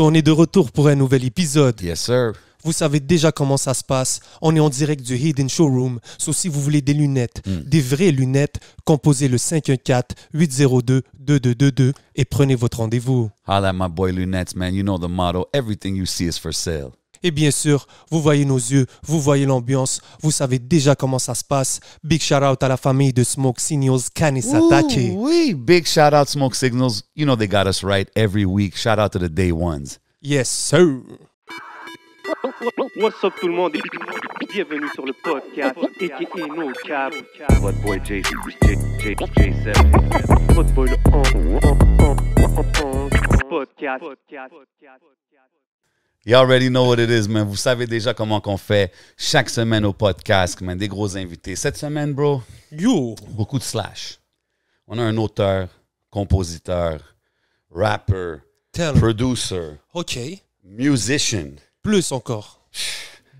on est de retour pour un nouvel épisode. Yes, sir. Vous savez déjà comment ça se passe. On est en direct du Hidden Showroom. Sauf si vous voulez des lunettes, hmm. des vraies lunettes, composez le 514-802-2222 et prenez votre rendez-vous. Holla my boy lunettes, man. You know the motto. Everything you see is for sale. Et bien sûr, vous voyez nos yeux, vous voyez l'ambiance, vous savez déjà comment ça se passe. Big shout out à la famille de Smoke Signals, Kanisatake. Oui, big shout out Smoke Signals. You know they got us right every week. Shout out to the day ones. Yes, sir. What's up tout le monde bienvenue sur le podcast et No Cap. What boy J, J, 7 What boy le podcast. podcast. You already know what it is, man. Vous savez déjà comment qu'on fait chaque semaine au podcast, man. Des gros invités. Cette semaine, bro, you. beaucoup de slash. On a un auteur, compositeur, rapper, producer, musician, Plus encore.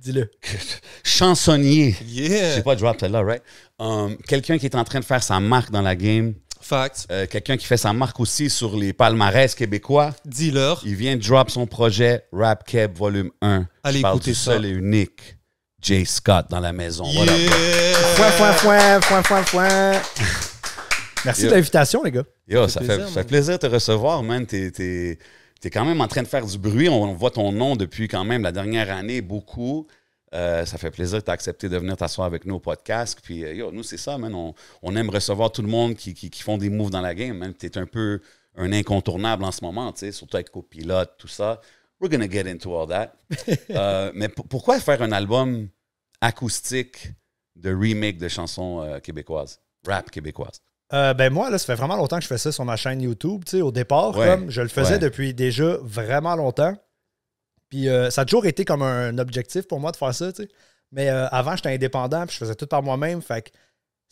Dis-le. chansonnier. pas drop là right? Um, quelqu'un qui est en train de faire sa marque dans la game. Fact. Euh, quelqu'un qui fait sa marque aussi sur les palmarès québécois. Dealer. Il vient de drop son projet Rap Keb Volume 1. Allez Je parle écouter seul et unique. Jay Scott dans la maison. Voilà. point. point, point, point, Merci de l'invitation, les gars. Yo, ça, fait, plaisir, de te recevoir, man. T'es es quand même en train de faire du bruit. On voit ton nom depuis quand même la dernière année beaucoup. Euh, ça fait plaisir que tu accepté de venir t'asseoir avec nous au podcast. Puis, euh, yo, nous, c'est ça, man. On, aime recevoir tout le monde qui, qui, font des moves dans la game. Tu es un peu un incontournable en ce moment, tu sais, surtout être copilote, tout ça. We're gonna get into all that. Euh, mais pourquoi faire un album acoustique de remake de chansons québécoises, rap québécoise? ben moi, là, ça fait vraiment longtemps que je fais ça sur ma chaîne YouTube. Au départ, je le faisais depuis déjà vraiment longtemps. Puis euh, ça a toujours été comme un objectif pour moi de faire ça, tu sais. Mais euh, avant, j'étais indépendant, puis je faisais tout par moi-même, fait que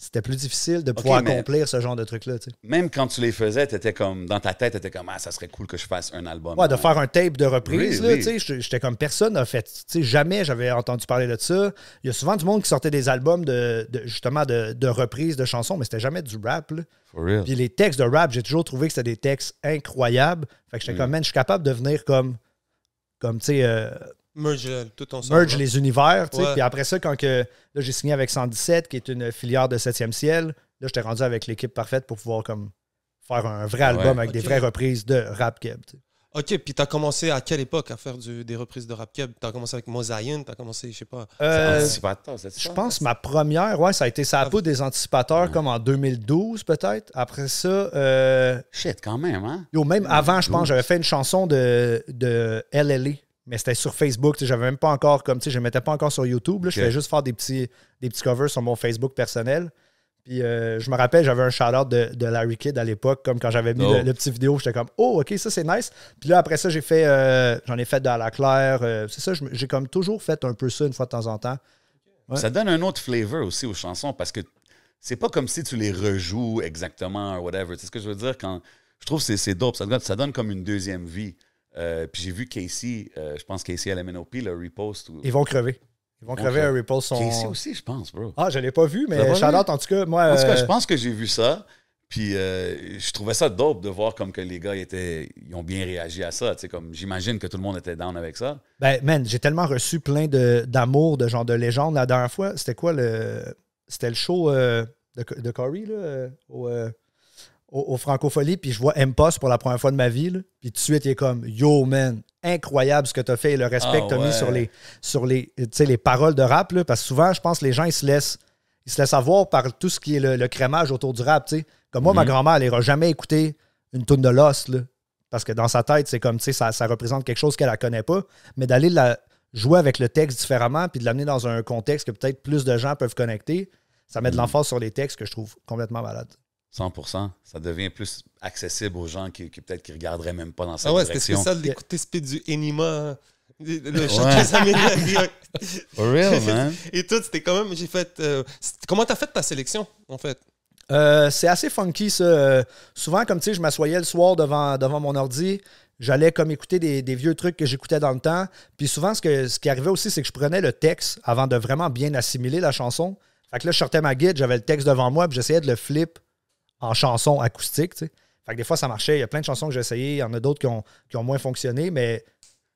c'était plus difficile de pouvoir accomplir ce genre de truc-là, tu sais. Même quand tu les faisais, t'étais comme, dans ta tête, t'étais comme, ah, ça serait cool que je fasse un album. Ouais, de faire un tape de reprise, tu sais. J'étais comme, personne n'a fait, tu sais, jamais j'avais entendu parler de ça. Il y a souvent du monde qui sortait des albums de, justement, de, de reprises de chansons, mais c'était jamais du rap, là. For real. Puis les textes de rap, j'ai toujours trouvé que c'était des textes incroyables. Fait que j'étais comme, man, je suis capable de venir comme comme, tu sais... Euh, merge euh, tout Merge hein. les univers, tu sais. Puis après ça, quand que, j'ai signé avec 117, qui est une filière de 7e ciel, là, j'étais rendu avec l'équipe parfaite pour pouvoir, comme, faire un vrai album avec des vraies reprises de rap keb. OK, puis t'as commencé à quelle époque à faire des reprises de rap keb? as commencé avec Mosaïen, t'as commencé, je sais pas... Euh, je pense ma première, ouais, ça a été ça ah. peau des anticipateurs comme en 2012 peut-être. Après ça... Euh, Shit, quand même, hein? Yo, même avant, je pense, j'avais fait une chanson de, de mais c'était sur Facebook. J'avais même pas encore, comme, tu sais, je mettais pas encore sur YouTube. Je faisais juste faire des petits, des petits covers sur mon Facebook personnel. Euh, je me rappelle, j'avais un shout de, Larry Kidd à l'époque, comme quand j'avais mis oh. le, petit vidéo, j'étais comme Oh, ok, ça c'est nice. Puis là, après ça, j'ai fait euh, j'en ai fait de la claire. Euh, c'est ça, j'ai comme toujours fait un peu ça une fois de temps en temps. Ça donne un autre flavor aussi aux chansons parce que c'est pas comme si tu les rejoues exactement ou whatever. C'est ce que je veux dire? Quand, je trouve que c'est dope. Ça donne, ça donne comme une deuxième vie. puis j'ai vu Casey, je pense Casey à la MNOP, le repost. Ils vont crever. Ils vont crever un Ripple. Son... Casey aussi, je pense, bro. Ah, je l'ai pas vu, mais Charlotte, en tout cas, moi. En tout euh, je pense que j'ai vu ça. Puis euh, je trouvais ça dope de voir comme que les gars étaient, ils ont bien réagi à ça. comme j'imagine que tout le monde était down avec ça. Ben man, j'ai tellement reçu plein d'amour de, genre de légende la dernière fois. C'était quoi le, c'était le show euh, de, de Corey là, au, au, au puis je vois m pour la première fois de ma vie, puis tout de suite, il est comme Yo, man, incroyable ce que tu as fait et le respect ah que tu as mis sur les, sur les, les paroles de rap, parce que souvent, je pense que les gens, ils se laissent. Ils se laissent avoir par tout ce qui est le, crémage autour du rap. Comme moi, ma mhm. grand-mère, elle n'ira jamais écouter une toune de Lost. parce que dans sa tête, c'est comme, ça, ça, représente quelque chose qu'elle ne connaît pas. Mais d'aller la jouer avec le texte différemment puis de l'amener dans un contexte que peut-être plus de gens peuvent connecter, ça met de mhm. l'emphase sur les textes que je trouve complètement malade. 100%. Ça devient plus accessible aux gens qui, peut-être qui regarderaient même pas dans ah cette ouais, direction. Ah ouais, c'était spécial d'écouter Speed du Enima. Le ouais. real, man. Et tout, c'était quand même... J'ai fait... Euh, comment t'as fait ta sélection, en fait? Euh, c'est assez funky, ça. Euh, souvent, comme tu sais, je m'assoyais le soir devant, devant mon ordi, j'allais comme écouter des, vieux trucs que j'écoutais dans le temps. Puis souvent, ce, que, ce qui arrivait aussi, c'est que je prenais le texte avant de vraiment bien assimiler la chanson. Fait que là, je sortais ma guide, j'avais le texte devant moi, puis j'essayais de le flip en chanson acoustique. Fait des fois, ça marchait. Il y a plein de chansons que j'ai essayées. Il y en a d'autres qui ont, moins fonctionné, mais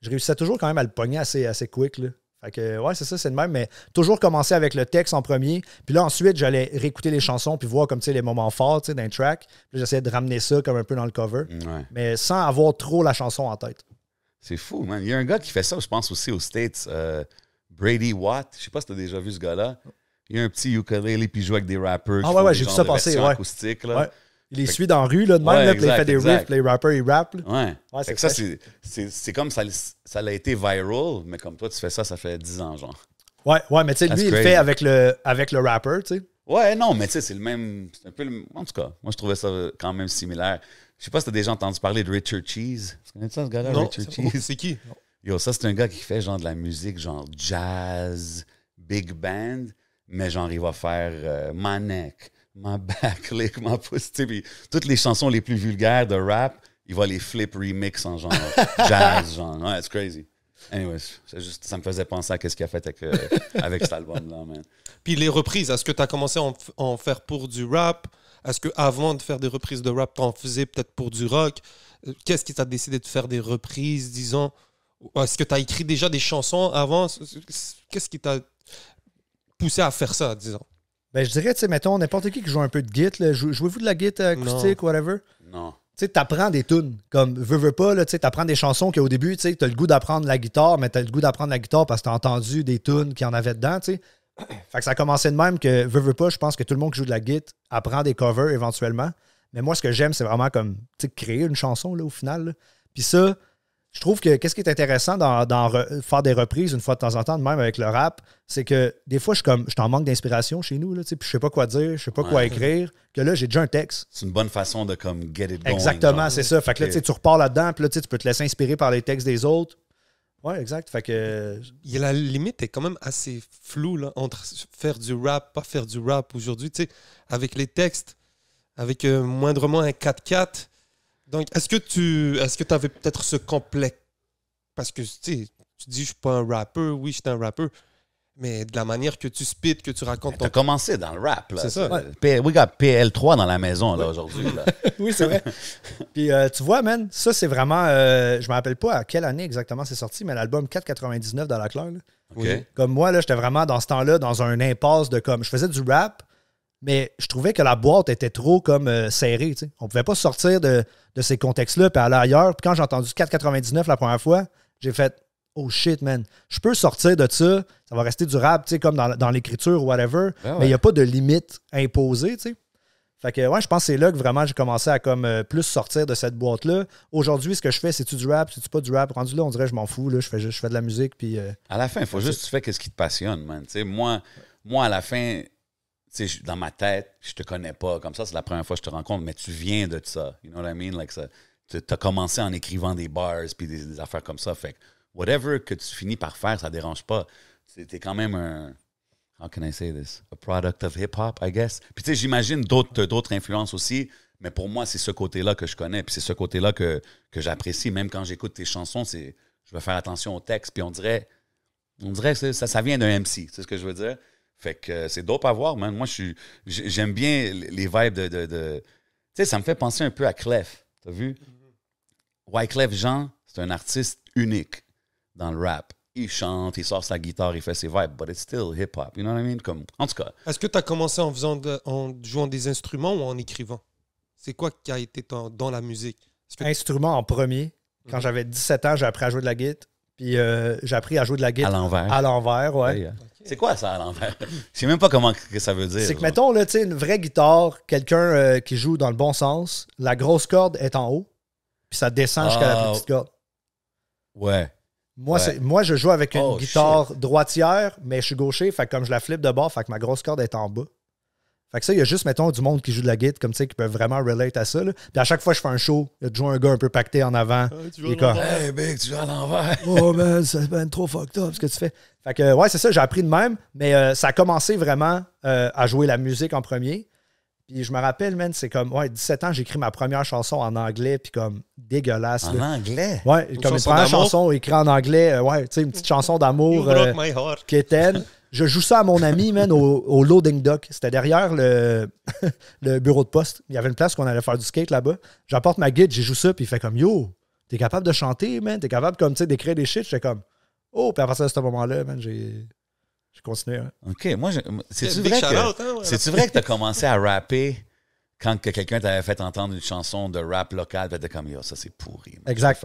je réussissais toujours quand même à le pogner assez, quick. Là. Fait que, ouais, c'est ça, c'est le même, mais toujours commencer avec le texte en premier. Puis là, ensuite, j'allais réécouter les chansons puis voir comme, tu sais, les moments forts, tu sais, d'un track. Puis j'essayais de ramener ça comme un peu dans le cover, mm, mais sans avoir trop la chanson en tête. C'est fou, man. Il y a un gars qui fait ça, je pense, aussi aux States, euh, Brady Watt. Je sais pas si tu as déjà vu ce gars-là il y a un petit ukulele, puis il joue avec des rappers. Ah ouais, ouais, j'ai vu ça passer. Ouais. Il les suit dans la rue, là, de même, il fait des riffs, les rappers, ils rappent. Ouais. c'est c'est comme ça, ça a été viral, mais comme toi, tu fais ça, ça fait 10 ans, genre. Ouais, ouais, mais tu sais, lui, il fait avec le, avec le rapper, tu sais. Ouais, non, mais tu sais, c'est le même. C'est un peu En tout cas, moi, je trouvais ça quand même similaire. Je sais pas si t'as déjà entendu parler de Richard Cheese. Tu connais ça, ce gars-là, Richard Cheese? C'est qui? Yo, ça, c'est un gars qui fait genre de la musique, genre jazz, big band mais genre, il va faire euh, Ma My Neck, Ma Back, Ma My Pussy. toutes les chansons les plus vulgaires de rap, il va les flip remix en genre jazz, genre. Ouais, it's crazy. Anyways, ça me faisait penser à ce qu'il a fait avec, euh, avec cet album-là, Puis les reprises, est-ce que tu as commencé à en, faire pour du rap? Est-ce qu'avant de faire des reprises de rap, tu en faisais peut-être pour du rock? Euh, qu'est-ce qui t'a décidé de faire des reprises, disons? Est-ce que tu as écrit déjà des chansons avant? Qu'est-ce qui t'a poussé à faire ça, disons? Ben, je dirais, tu sais, mettons, n'importe qui qui joue un peu de Git, jouez-vous de la Git euh, acoustique, whatever? Non. Tu sais, t'apprends des tunes. Comme, veux, veux pas, là, tu sais, t'apprends des chansons qu'au début, tu sais, t'as le goût d'apprendre la guitare, mais t'as le goût d'apprendre la guitare parce que t'as entendu des tunes qui en avaient dedans, tu sais. Fait que ça a commencé de même que, veux, veux pas, je pense que tout le monde qui joue de la Git apprend des covers éventuellement. Mais moi, ce que j'aime, c'est vraiment comme, tu sais, créer une chanson, là, au final. Puis ça, je trouve que qu'est-ce qui est intéressant dans, faire des reprises une fois de temps en temps, même avec le rap, c'est que des fois, je comme je t'en manque d'inspiration chez nous, là, puis je sais pas quoi dire, je sais pas quoi écrire, que là, j'ai déjà un texte. C'est une bonne façon de comme get it going. Exactement, c'est ça. Fait que là, tu repars là-dedans, puis là, tu peux te laisser inspirer par les textes des autres. Oui, exact. Fait que... Il la limite est quand même assez floue là, entre faire du rap, pas faire du rap aujourd'hui. Tu sais, avec les textes, avec euh, moindrement un 4-4, donc, est-ce que tu est-ce que avais peut-être ce complexe? Parce que, tu dis, je suis pas un rappeur, oui, je suis un rappeur. Mais de la manière que tu spit, que tu racontes ton. T'as commencé dans le rap, C'est ça. Ouais. Euh, we got PL3 dans la maison, là, aujourd'hui. oui, c'est vrai. Puis, euh, tu vois, man, ça, c'est vraiment. Euh, je me rappelle pas à quelle année exactement c'est sorti, mais l'album 4,99 dans la cloche. Comme moi, là, j'étais vraiment dans ce temps-là, dans un impasse de comme. Je faisais du rap, mais je trouvais que la boîte était trop comme euh, serrée. On ne pouvait pas sortir de, ces contextes-là puis aller ailleurs. Puis quand j'ai entendu 4,99 la première fois, j'ai fait Oh shit, man, je peux sortir de ça, ça va rester durable, tu comme dans, l'écriture ou whatever, ben mais il n'y a pas de limite imposée, Fait que, ouais, je pense que c'est là que vraiment j'ai commencé à comme euh, plus sortir de cette boîte-là. Aujourd'hui, ce que je fais, c'est-tu du rap, c'est-tu pas du rap? Rendu là, on dirait, je m'en fous, je fais, je fais de la musique, puis... Euh, à la fin, il faut juste que tu fais ce qui te passionne, man. moi, moi, à la fin, sais, dans ma tête, je te connais pas. Comme ça, c'est la première fois que je te rencontre, mais tu viens de ça. You know what I mean? Like, tu as commencé en écrivant des bars puis des, affaires comme ça. Fait whatever que tu finis par faire, ça dérange pas. C'était quand même un. How can I say this? A product of hip-hop, I guess. Puis, tu sais, j'imagine d'autres influences aussi. Mais pour moi, c'est ce côté-là que je connais, puis c'est ce côté-là que, que j'apprécie. Même quand j'écoute tes chansons, c'est je vais faire attention au texte, puis on dirait, on dirait que ça, ça vient d'un MC, c'est ce que je veux dire. Fait que euh, c'est dope à voir, man. Moi, je j'aime bien les vibes de. Tu sais, ça me fait penser un peu à Clef. T'as vu? Mm-hmm. Clef Jean, c'est un artiste unique dans le rap. Il chante, il sort sa guitare, il fait ses vibes, but it's still hip-hop. You know what I mean? Comme, en tout cas. Est-ce que tu as commencé en, faisant en jouant des instruments ou en écrivant? C'est quoi qui a été dans la musique? Que... Instrument en premier. Quand mm-hmm. j'avais 17 ans, j'ai appris à jouer de la guitare. Puis euh, j'ai appris à jouer de la guitare. À l'envers. À l'envers, ouais. Hein. C'est quoi ça à l'envers? Je sais même pas comment ça veut dire. C'est que, mettons, là, tu une vraie guitare, quelqu'un euh, qui joue dans le bon sens, la grosse corde est en haut, puis ça descend jusqu'à la ah, petite corde. Ouais. Moi, moi, je joue avec une oh, guitare droitière, mais je suis gaucher, fait comme je la flippe de bord, fait que ma grosse corde est en bas. Fait que ça, il y a juste, mettons, du monde qui joue de la guide comme tu sais, qui peut vraiment relate à ça. Là. Puis à chaque fois que je fais un show, il y a toujours un gars un peu pacté en avant. tu joues hey, big, tu joues à l'envers. oh, man, ça ben trop fucked up ce que tu fais. Fait que, ouais, c'est ça, j'ai appris de même, mais euh, ça a commencé vraiment euh, à jouer la musique en premier. Puis je me rappelle, man, c'est comme, ouais, 17 ans, j'écris ma première chanson en anglais, puis comme dégueulasse. En anglais? Ouais, comme une première chanson écrite en anglais, euh, ouais, tu sais, une petite chanson d'amour qui était. Je joue ça à mon ami, man, au, loading dock. C'était derrière le, bureau de poste. Il y avait une place qu'on allait faire du skate là-bas. J'apporte ma guide, j'ai joue ça, puis il fait comme Yo, t'es capable de chanter, man, t'es capable comme tu d'écrire des shit. J'étais comme Oh, puis à partir de ce moment-là, man, j'ai. continué. Hein. OK, moi, c'est-tu vrai, hein, tu vrai, que t'as commencé à rapper quand quelqu'un t'avait fait entendre une chanson de rap local, t'étais comme, yo, ça c'est pourri. Exact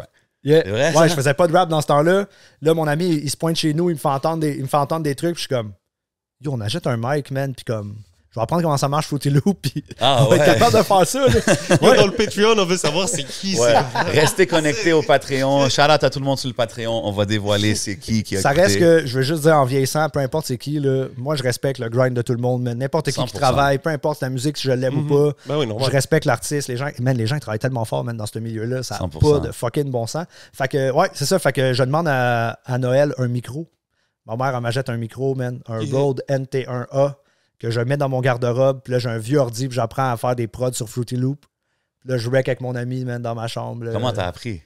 ouais, je faisais pas de rap dans ce temps-là. Là, mon ami, il, se pointe chez nous, il me fait entendre des, il me fait entendre des trucs, je suis comme, yo, on achète un mic, man, puis comme, je vais apprendre comment ça marche Fruity Loop, puis on ah, va être capable de faire ça. Dans le Patreon, on veut savoir c'est qui. Ouais. Restez connectés au Patreon. Shout à tout le monde sur le Patreon. On va dévoiler c'est qui qui a Ça reste que, je veux juste dire en vieillissant, peu importe c'est qui, moi je respecte le grind de tout le monde, mais n'importe qui qui travaille, peu importe la musique, si je l'aime ou mhm. pas, ben je respecte l'artiste. Les gens, les gens travaillent tellement fort même dans ce milieu-là, ça pas de fucking bon sens. Fait ouais, c'est ça. Fait que je demande à, Noël un micro. Ma mère, elle m'achète un micro, man, un gold NT1A que je mets dans mon garde-robe. Puis là, j'ai un vieux ordi, puis j'apprends à faire des prods sur Fruity Loop. Puis là, je wreck avec mon ami, man, dans ma chambre. Comment t'as appris?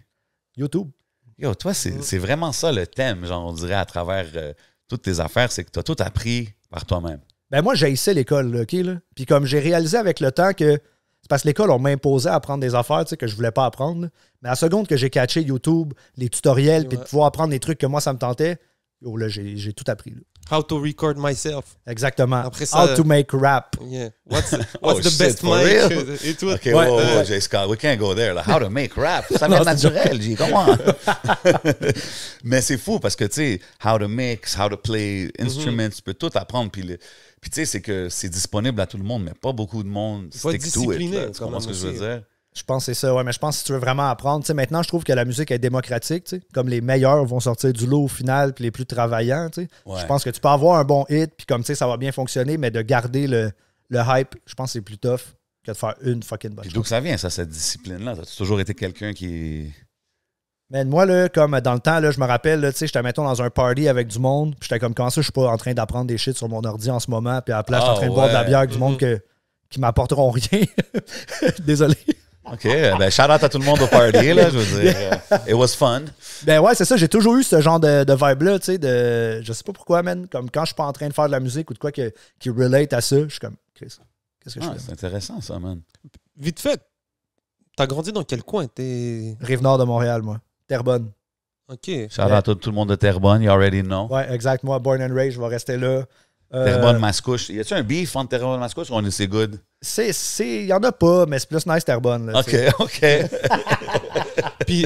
YouTube. Yo, toi, c'est vraiment ça le thème, genre, on dirait, à travers euh, toutes tes affaires, c'est que t'as tout appris par toi-même. Ben moi, j'haïssais l'école, OK, là. Puis comme j'ai réalisé avec le temps que... C'est parce que l'école, on m'imposait à apprendre des affaires, tu sais, que je voulais pas apprendre. Mais à la seconde que j'ai catché YouTube, les tutoriels, puis de pouvoir apprendre des trucs que moi, ça me tentait, yo, là, j'ai tout appris, là. How to record myself. Exactement. How to make rap. What's, what's the oh, best mic? It was. OK, whoa, Jay Scott, we can't go there. How to make rap. Ça m'est naturel, Jay. Comment? Mais c'est fou parce que, tu sais, how to mix, how to play instruments, mm tu peux tout apprendre. Puis, puis tu sais, c'est que c'est disponible à tout le monde, mais pas beaucoup de monde. C'est discipliné. Tu comprends ce que je veux dire? Je pense que c'est ça, mais je pense que si tu veux vraiment apprendre, maintenant je trouve que la musique est démocratique, comme les meilleurs vont sortir du lot au final, puis les plus travaillants, je pense que tu peux avoir un bon hit, puis comme ça va bien fonctionner, mais de garder le, hype, je pense que c'est plus tough que de faire une fucking bonne chose. D'où ça vient, ça, cette discipline-là? as toujours été quelqu'un qui... Mais moi, là, comme dans le temps, là, je me rappelle, tu sais, j'étais, mettons, dans un party avec du monde, puis j'étais comme, comment ça, je suis pas en train d'apprendre des shit sur mon ordi en ce moment, puis à la place, je suis en ah, train de boire de la bière avec du monde mm-hmm. qui m'apporteront rien. Désolé. OK. Ben, shout out à tout le monde au party, là, je veux dire. Euh, it was fun. Ben ouais, c'est ça. J'ai toujours eu ce genre de, vibe-là, tu sais, de... Je sais pas pourquoi, man. Comme quand je suis pas en train de faire de la musique ou de quoi que, qui relate à ça, je suis comme, Chris, qu'est-ce que je ah, fais? C'est intéressant, ça, man. Vite fait, t'as grandi dans quel coin? T'es... Rive-Nord de Montréal, moi. Terrebonne. OK. Shout out à tout, tout le monde de Terrebonne, you already know. Ouais, exact. Moi, born and raised, je vais rester là. Euh, Terrebonne Mascouche. Y a-tu un beef entre Terrebonne Mascouche ou on est c'est good? C'est. Il y en a pas, mais c'est plus nice Terrebonne. OK, OK. puis.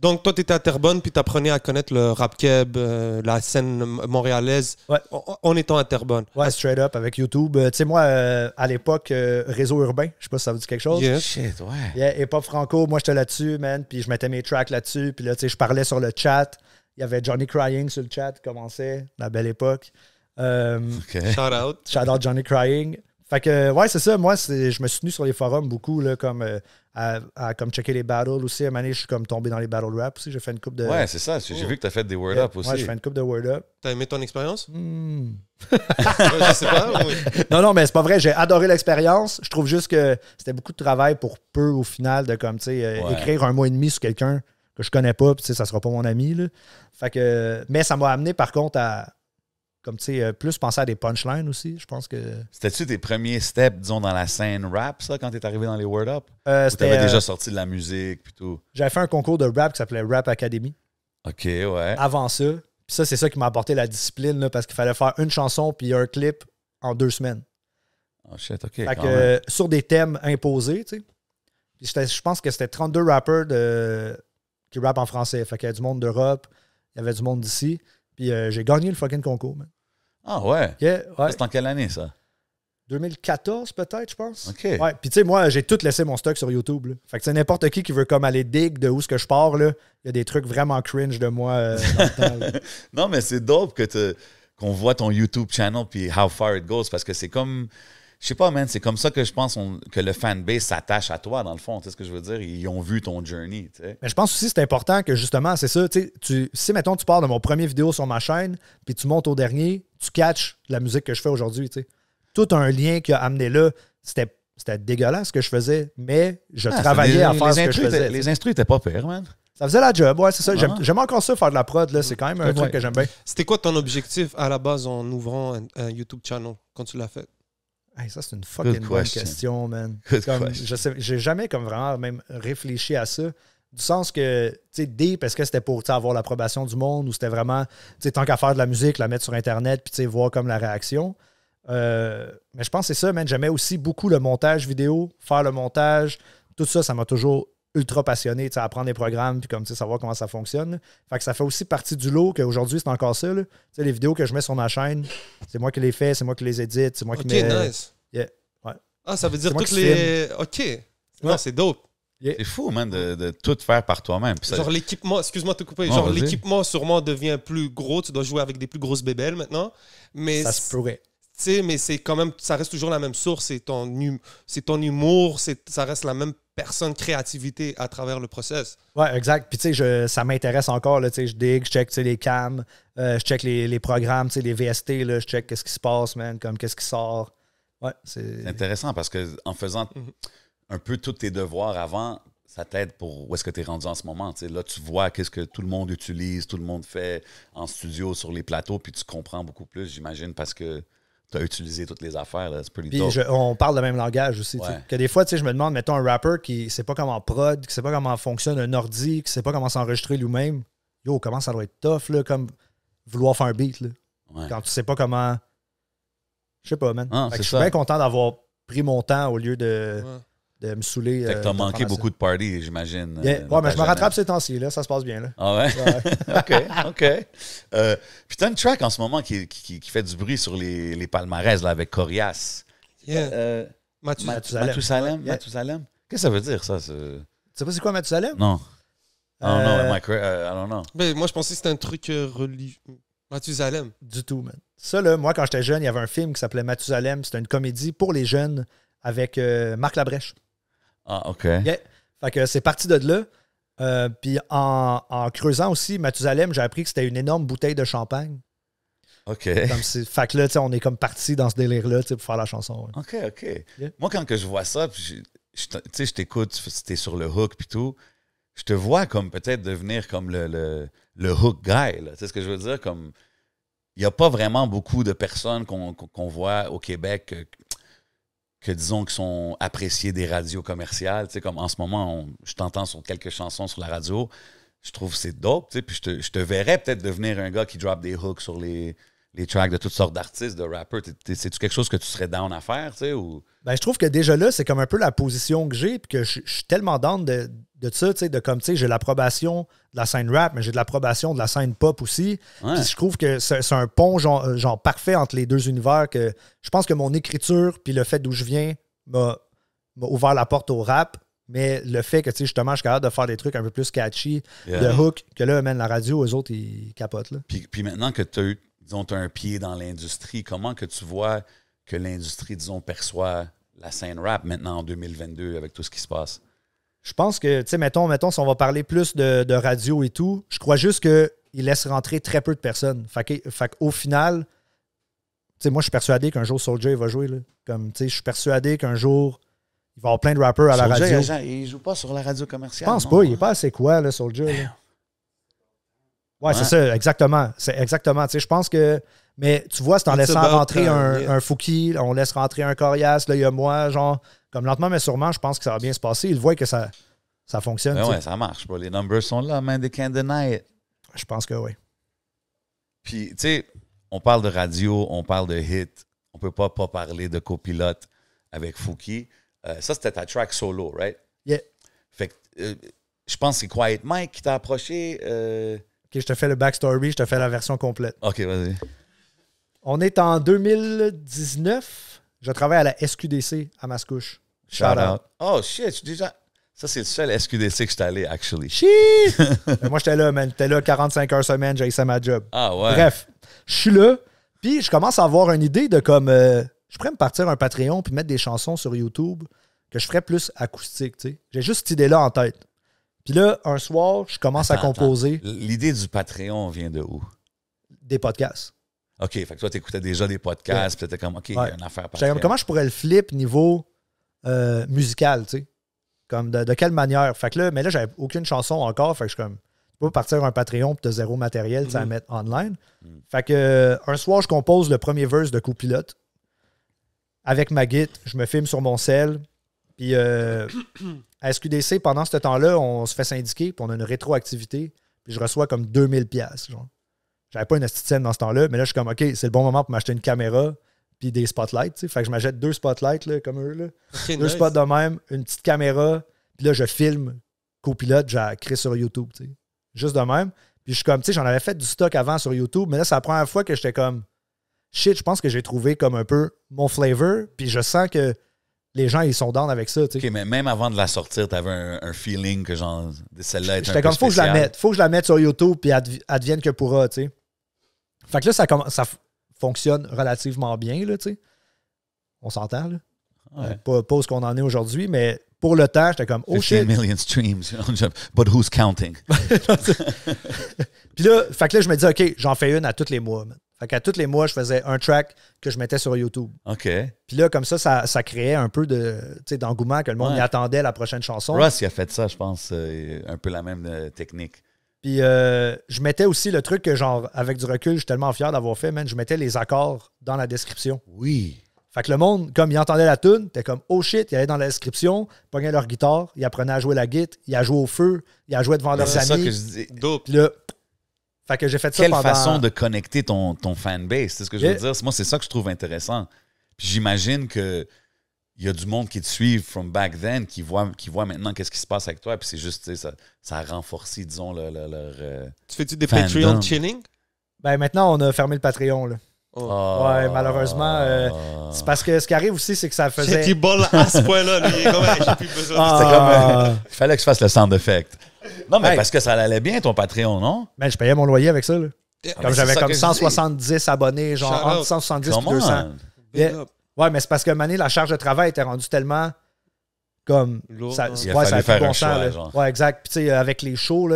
Donc, toi, t'étais à Terrebonne, puis t'apprenais à connaître le rap keb, euh, la scène montréalaise, ouais. en, étant à Terrebonne. Ouais, straight up avec YouTube. Euh, tu sais, moi, à l'époque, réseau urbain, je sais pas si ça vous dit quelque chose. Yeah. Shit, ouais. et pas franco, moi, j'étais là-dessus, man, puis je mettais mes tracks là-dessus, puis là, tu sais, je parlais sur le chat. Il y avait Johnny Crying sur le chat qui commençait, la belle époque. Euh, Shout out. Shout out Johnny Crying. Fait que, ouais, c'est ça. Moi, je me suis tenu sur les forums beaucoup, là, comme euh, à, comme checker les battles aussi. À un je suis comme tombé dans les battle rap aussi. J'ai fait une coupe de. Ouais, c'est ça. J'ai oh. vu que t'as fait des word up aussi. Ouais, j'ai fait une coupe de word up. T'as aimé ton expérience? Hmm. je sais pas. Non, non, mais c'est pas vrai. J'ai adoré l'expérience. Je trouve juste que c'était beaucoup de travail pour peu au final de, comme, tu sais, euh, écrire un mois et demi sur quelqu'un que je connais pas, puis, tu ça sera pas mon ami, là. Fait que. Mais ça m'a amené, par contre, à comme, tu sais, euh, plus penser à des punchlines aussi, je pense que... C'était-tu tes premiers steps, disons, dans la scène rap, ça, quand t'es arrivé dans les Word Up? Euh, t'avais euh, déjà sorti de la musique, puis tout? J'avais fait un concours de rap qui s'appelait Rap Academy. OK, ouais. Avant ça. Puis ça, c'est ça qui m'a apporté la discipline, là, parce qu'il fallait faire une chanson puis un clip en deux semaines. Oh shit, OK, euh, Sur des thèmes imposés, tu sais. je pense que c'était 32 rappers de... qui rappent en français. Fait qu'il y avait du monde d'Europe, il y avait du monde d'ici. Puis euh, j'ai gagné le fucking concours, man. Ah ouais? C'est en quelle année, ça? 2014 peut-être, je pense. OK. Ouais. Puis tu sais, moi, j'ai tout laissé mon stock sur YouTube. Fait que c'est n'importe qui qui veut comme aller dig de où ce que je pars, là. Il y a des trucs vraiment cringe de moi euh, Non, mais c'est dope que qu'on voit ton YouTube channel puis how far it goes parce que c'est comme je sais pas, man, c'est comme ça que je pense que le fanbase s'attache à toi, dans le fond. Tu sais ce que je veux dire? Ils ont vu ton journey. Mais je pense aussi que c'est important que justement, c'est ça. Tu, si, mettons, tu pars de mon premier vidéo sur ma chaîne, puis tu montes au dernier, tu catches la musique que je fais aujourd'hui. Tu Tout un lien qui a amené là, c'était c'était dégueulasse ce que je faisais, mais je ah, travaillais à faire ce que je faisais. Les instrus étaient pas pires, man. Ça faisait la job, ouais, c'est ça. J'aime encore ça, faire de la prod, là. C'est quand même un truc que j'aime bien. C'était quoi ton objectif à la base en ouvrant un YouTube channel quand tu l'as fait? ça, c'est une fucking question. bonne question, man. Je j'ai jamais comme vraiment même réfléchi à ça. Du sens que, tu sais, D, parce que c'était pour avoir l'approbation du monde ou c'était vraiment, tu sais, tant qu'à faire de la musique, la mettre sur Internet puis, tu sais, voir comme la réaction. Euh, mais je pense que c'est ça, man. J'aimais aussi beaucoup le montage vidéo, faire le montage. Tout ça, ça m'a toujours ultra passionné, tu sais, apprendre des programmes, puis comme, tu savoir comment ça fonctionne. Fait que ça fait aussi partie du lot qu'aujourd'hui, c'est encore ça, Tu les vidéos que je mets sur ma chaîne, c'est moi qui les fais, c'est moi qui les édite, c'est moi qui mets... Euh, nice. Ah, ça veut dire toutes les... OK. c'est dope. C'est fou, man, de, tout faire par toi-même. Genre l'équipement, excuse-moi de te couper, genre l'équipement sûrement devient plus gros, tu dois jouer avec des plus grosses bébelles maintenant. Mais ça se pourrait sais, mais c'est quand même, ça reste toujours la même source, c'est ton, hum, ton humour, ça reste la même personne créativité à travers le process. Ouais, exact. Puis tu sais, ça m'intéresse encore, là, tu sais, je dig, je check les cams, euh, je check les, programmes, tu sais, les VST, là, je check qu'est-ce qui se passe, comme qu'est-ce qui sort. Ouais, c'est... intéressant parce que en faisant mhm. un peu tous tes devoirs avant, ça t'aide pour où est-ce que tu es rendu en ce moment. sais Là, tu vois qu'est-ce que tout le monde utilise, tout le monde fait en studio, sur les plateaux, puis tu comprends beaucoup plus, j'imagine, parce que tu as toutes les affaires. C'est on parle le même langage aussi. Que des fois, je me demande, mettons un rapper qui ne sait pas comment prod, qui ne sait pas comment fonctionne un ordi, qui ne sait pas comment s'enregistrer lui-même. Yo, comment ça doit être tough, là, comme vouloir faire un beat, Quand tu sais pas comment. Je sais pas, man. je suis bien content d'avoir pris mon temps au lieu de me saouler. Fait que t'as euh, manqué beaucoup de parties, j'imagine. Euh, ouais, mais je me rattrape ces temps-ci, là, ça se passe bien. Là. Ah ouais? OK, OK. Euh, puis t'as une track en ce moment qui, qui, fait du bruit sur les, les palmarès là, avec Corias. Euh, Mathusalem. Mathusalem. Mathusalem. Qu'est-ce que ça veut dire, ça? Tu sais pas c'est quoi Mathusalem? Non. I don't know. Euh, moi, je pensais que c'était un truc religieux. Mathusalem. Du tout, man. Ça, là, moi, quand j'étais jeune, il y avait un film qui s'appelait Mathusalem. C'était une comédie pour les jeunes avec Marc Labrèche. Ah, OK. Fait que c'est parti de là. Euh, puis en, creusant aussi, Mathusalem, j'ai appris que c'était une énorme bouteille de champagne. OK. fait que là, on est comme parti dans ce délire-là pour faire la chanson. OK, OK. Moi, quand que je vois ça, je, je, je t'écoute, t'es sur le hook puis tout, je te vois comme peut-être devenir comme le, le, le hook guy. Tu sais ce que je veux dire? Comme il n'y a pas vraiment beaucoup de personnes qu'on voit au Québec euh, que disons qui sont appréciés des radios commerciales. Tu sais, comme en ce moment, je t'entends sur quelques chansons sur la radio, je trouve que c'est dope, tu sais, puis je te, je te verrais peut-être devenir un gars qui drop des hooks sur les, les tracks de toutes sortes d'artistes, de rappers. C'est-tu quelque chose que tu serais down à faire, tu sais, ou... Ben, je trouve que déjà là, c'est comme un peu la position que j'ai, puis que je, suis tellement down de, ça, tu sais, de comme, tu sais, j'ai l'approbation de la scène rap, mais j'ai de l'approbation de la scène pop aussi. Puis je trouve que c'est un pont, euh, genre, parfait entre les deux univers, que je pense que mon écriture, puis le fait d'où je viens, m'a ouvert la porte au rap, mais le fait que, tu sais, justement, je suis capable de faire des trucs un peu plus catchy, de hook, que là, même la radio, aux autres, ils capotent, là. Puis, puis maintenant que tu as eu disons, tu as un pied dans l'industrie, comment que tu vois que l'industrie, disons, perçoit la scène rap maintenant en 2022 avec tout ce qui se passe? Je pense que, tu sais, mettons, mettons, si on va parler plus de, radio et tout, je crois juste qu'il laisse rentrer très peu de personnes. Fait, qu'au au final, tu sais, moi, je suis persuadé qu'un jour Soldier va jouer. Là. Comme, tu sais, je suis persuadé qu'un jour, il va y avoir plein de rappeurs à la radio. Il, il joue pas sur la radio commerciale. Je pense pas, il est pas assez quoi, le Soldier. Oui, ouais. c'est ça, exactement. C'est exactement. Tu sais, je pense que. Mais tu vois, c'est en laissant rentrer un, Fouki, on laisse rentrer un Corias, là, il y a moi, genre, comme lentement, mais sûrement, je pense que ça va bien se passer. Ils voient que ça, ça fonctionne. Ben oui, ça marche Les numbers sont là, man, they can't deny it. Je pense que oui. Puis, tu sais, on parle de radio, on parle de hit, on peut pas pas parler de copilote avec Fouki. Euh, ça, c'était ta track solo, right? Yeah. Fait que, euh, je pense que c'est Quiet Mike qui t'a approché. Euh, je te fais le backstory, je te fais la version complète. OK, vas-y. On est en 2019. Je travaille à la SQDC à Mascouche. Shout, out. Oh shit, déjà. Ça, c'est le seul SQDC que je suis allé, actually. Shit! moi, j'étais là, man. J'étais là 45 heures semaine, j'ai ça ma job. Ah ouais. Bref, je suis là, puis je commence à avoir une idée de comme. Euh, je pourrais me partir un Patreon puis mettre des chansons sur YouTube que je ferais plus acoustique, tu sais. J'ai juste cette idée-là en tête. Puis là, un soir, je commence à composer. L'idée du Patreon vient de où? Des podcasts. OK, fait que toi, écoutais déjà des podcasts, t'étais comme, OK, il y a une affaire Patreon. comment je pourrais le flip niveau euh, musical, tu sais? Comme de, quelle manière? Fait que là, mais là, j'avais aucune chanson encore, fait que je suis comme, tu peux partir un Patreon de zéro matériel, tu mm-hmm. mettre online. Mm. Fait que euh, un soir, je compose le premier verse de Copilote. Avec ma guide, je me filme sur mon sel, puis euh, à SQDC, pendant ce temps-là, on se fait syndiquer, puis on a une rétroactivité, puis je reçois comme 2000 pièces J'avais pas une esthétienne dans ce temps-là, mais là, je suis comme, OK, c'est le bon moment pour m'acheter une caméra, puis des spotlights. sais. Fait que je m'achète deux spotlights, comme eux. Là. deux spots de même, une petite caméra, puis là, je filme copilote, j'ai créé sur YouTube. sais. Juste de même. Puis je suis comme, tu sais, j'en avais fait du stock avant sur YouTube, mais là, c'est la première fois que j'étais comme, shit, je pense que j'ai trouvé comme un peu mon flavor, puis je sens que les gens, ils sont down avec ça. sais. OK, mais même avant de la sortir, tu avais un, feeling que genre, celle-là est un comme, peu faut que je la mette. Faut que je la mette sur YouTube, puis advienne que pourra, tu sais. Fait que là, ça, ça fonctionne relativement bien, là, tu sais. On s'entend, là. Euh, pas, pas ce qu'on en est aujourd'hui, mais pour le temps, j'étais comme, oh shit. million streams, but who's counting? puis là, fait que là, je me dis, OK, j'en fais une à tous les mois, fait qu'à tous les mois, je faisais un track que je mettais sur YouTube. OK. Puis là, comme ça, ça, créait un peu de, d'engouement que le monde y attendait la prochaine chanson. Russ, il a fait ça, je pense, euh, un peu la même euh, technique. Puis euh, je mettais aussi le truc que, genre, avec du recul, je suis tellement fier d'avoir fait, man, je mettais les accords dans la description. Oui. Fait que le monde, comme il entendait la tune, t'es comme oh shit, il allait dans la description, pognait leur guitare, il apprenait à jouer la guitare, il a joué au feu, il a joué devant leurs amis. C'est ça que je dis. Fait que j'ai fait ça Quelle façon de connecter ton, ton fanbase, c'est ce que je veux dire. Moi, c'est ça que je trouve intéressant. j'imagine que il y a du monde qui te suit from back then, qui voit, qui voit maintenant qu'est-ce qui se passe avec toi, puis c'est juste, ça, ça a renforcé, disons, leur... Euh, tu fais-tu des Patreon chilling? Ben maintenant, on a fermé le Patreon, là. Oh. Ouais, ah. malheureusement. Euh, parce que ce qui arrive aussi, c'est que ça faisait. C'est qui bol à ce point-là, lui. j'ai plus besoin. Ah. Euh, il fallait que je fasse le sound effect. Non, mais parce que ça allait bien, ton Patreon, non? Mais ben, je payais mon loyer avec ça. là. Ah, comme j'avais comme 170 abonnés, genre entre 170 et 200. Ouais, mais c'est parce que Mané, la charge de travail était rendue tellement comme ça, ça un ouais, exact. Puis tu sais, avec les shows,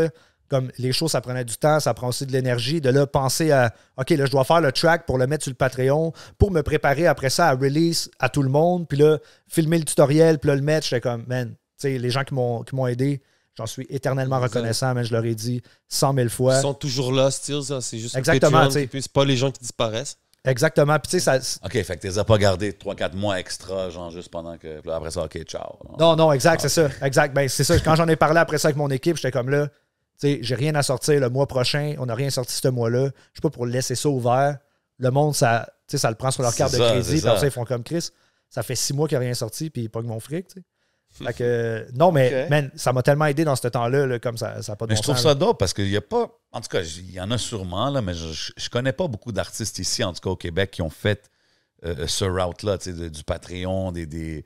comme les shows, ça prenait du temps, ça prend aussi de l'énergie. De là, penser à OK, là, je dois faire le track pour le mettre sur le Patreon, pour me préparer après ça à release à tout le monde, puis là, filmer le tutoriel, puis le mettre. J'étais comme, man, tu sais, les gens qui m'ont aidé, J'en suis éternellement reconnaissant, mais je leur ai dit 100 000 fois. Ils sont toujours là, style, ça? C'est juste Exactement, c'est pas les gens qui disparaissent. Exactement. Puis, ça. OK, fait que tu les as pas gardés 3-4 mois extra, genre juste pendant que. après ça, OK, ciao. Hein. Non, non, exact, c'est ah, ça. Exact. Ben, c'est ça. Quand j'en ai parlé après ça avec mon équipe, j'étais comme là, tu sais, j'ai rien à sortir le mois prochain. On n'a rien sorti ce mois-là. Je suis pas pour laisser ça ouvert. Le monde, ça, ça le prend sur leur carte de crédit. Puis ça, ils font comme Chris. Ça fait six mois qu'il n'y a rien sorti, puis pas que mon fric, que, non, mais ça m'a tellement aidé dans ce temps-là, comme ça, ça pas je trouve ça dope parce qu'il n'y a pas. En tout cas, il y en a sûrement, là, mais je ne connais pas beaucoup d'artistes ici, en tout cas au Québec, qui ont fait euh, euh, ce route-là, du Patreon, des, des,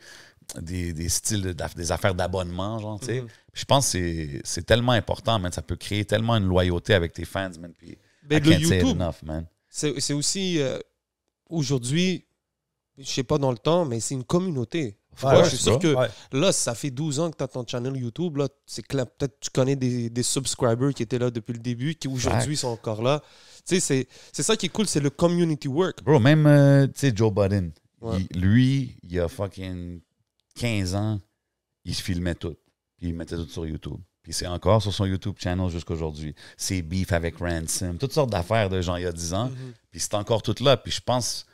des, styles, des affaires d'abonnement, mhm. Je pense que c'est tellement important, man. Ça peut créer tellement une loyauté avec tes fans, YouTube, C'est, aussi. Euh, aujourd'hui, je ne sais pas dans le temps, mais c'est une communauté je suis sûr que là, ça fait 12 ans que tu as ton channel YouTube. Là, c'est clair, peut-être tu connais des, des, subscribers qui étaient là depuis le début, qui aujourd'hui sont encore là. Tu sais, c'est ça qui est cool, c'est le community work. Bro, même, euh, tu sais, Joe Biden, lui, il y a fucking 15 ans, il se filmait tout. Puis il mettait tout sur YouTube. Puis c'est encore sur son YouTube channel jusqu'à aujourd'hui. C'est Beef avec Ransom, toutes sortes d'affaires de gens il y a 10 ans. Mm-hmm. Puis c'est encore tout là. Puis je pense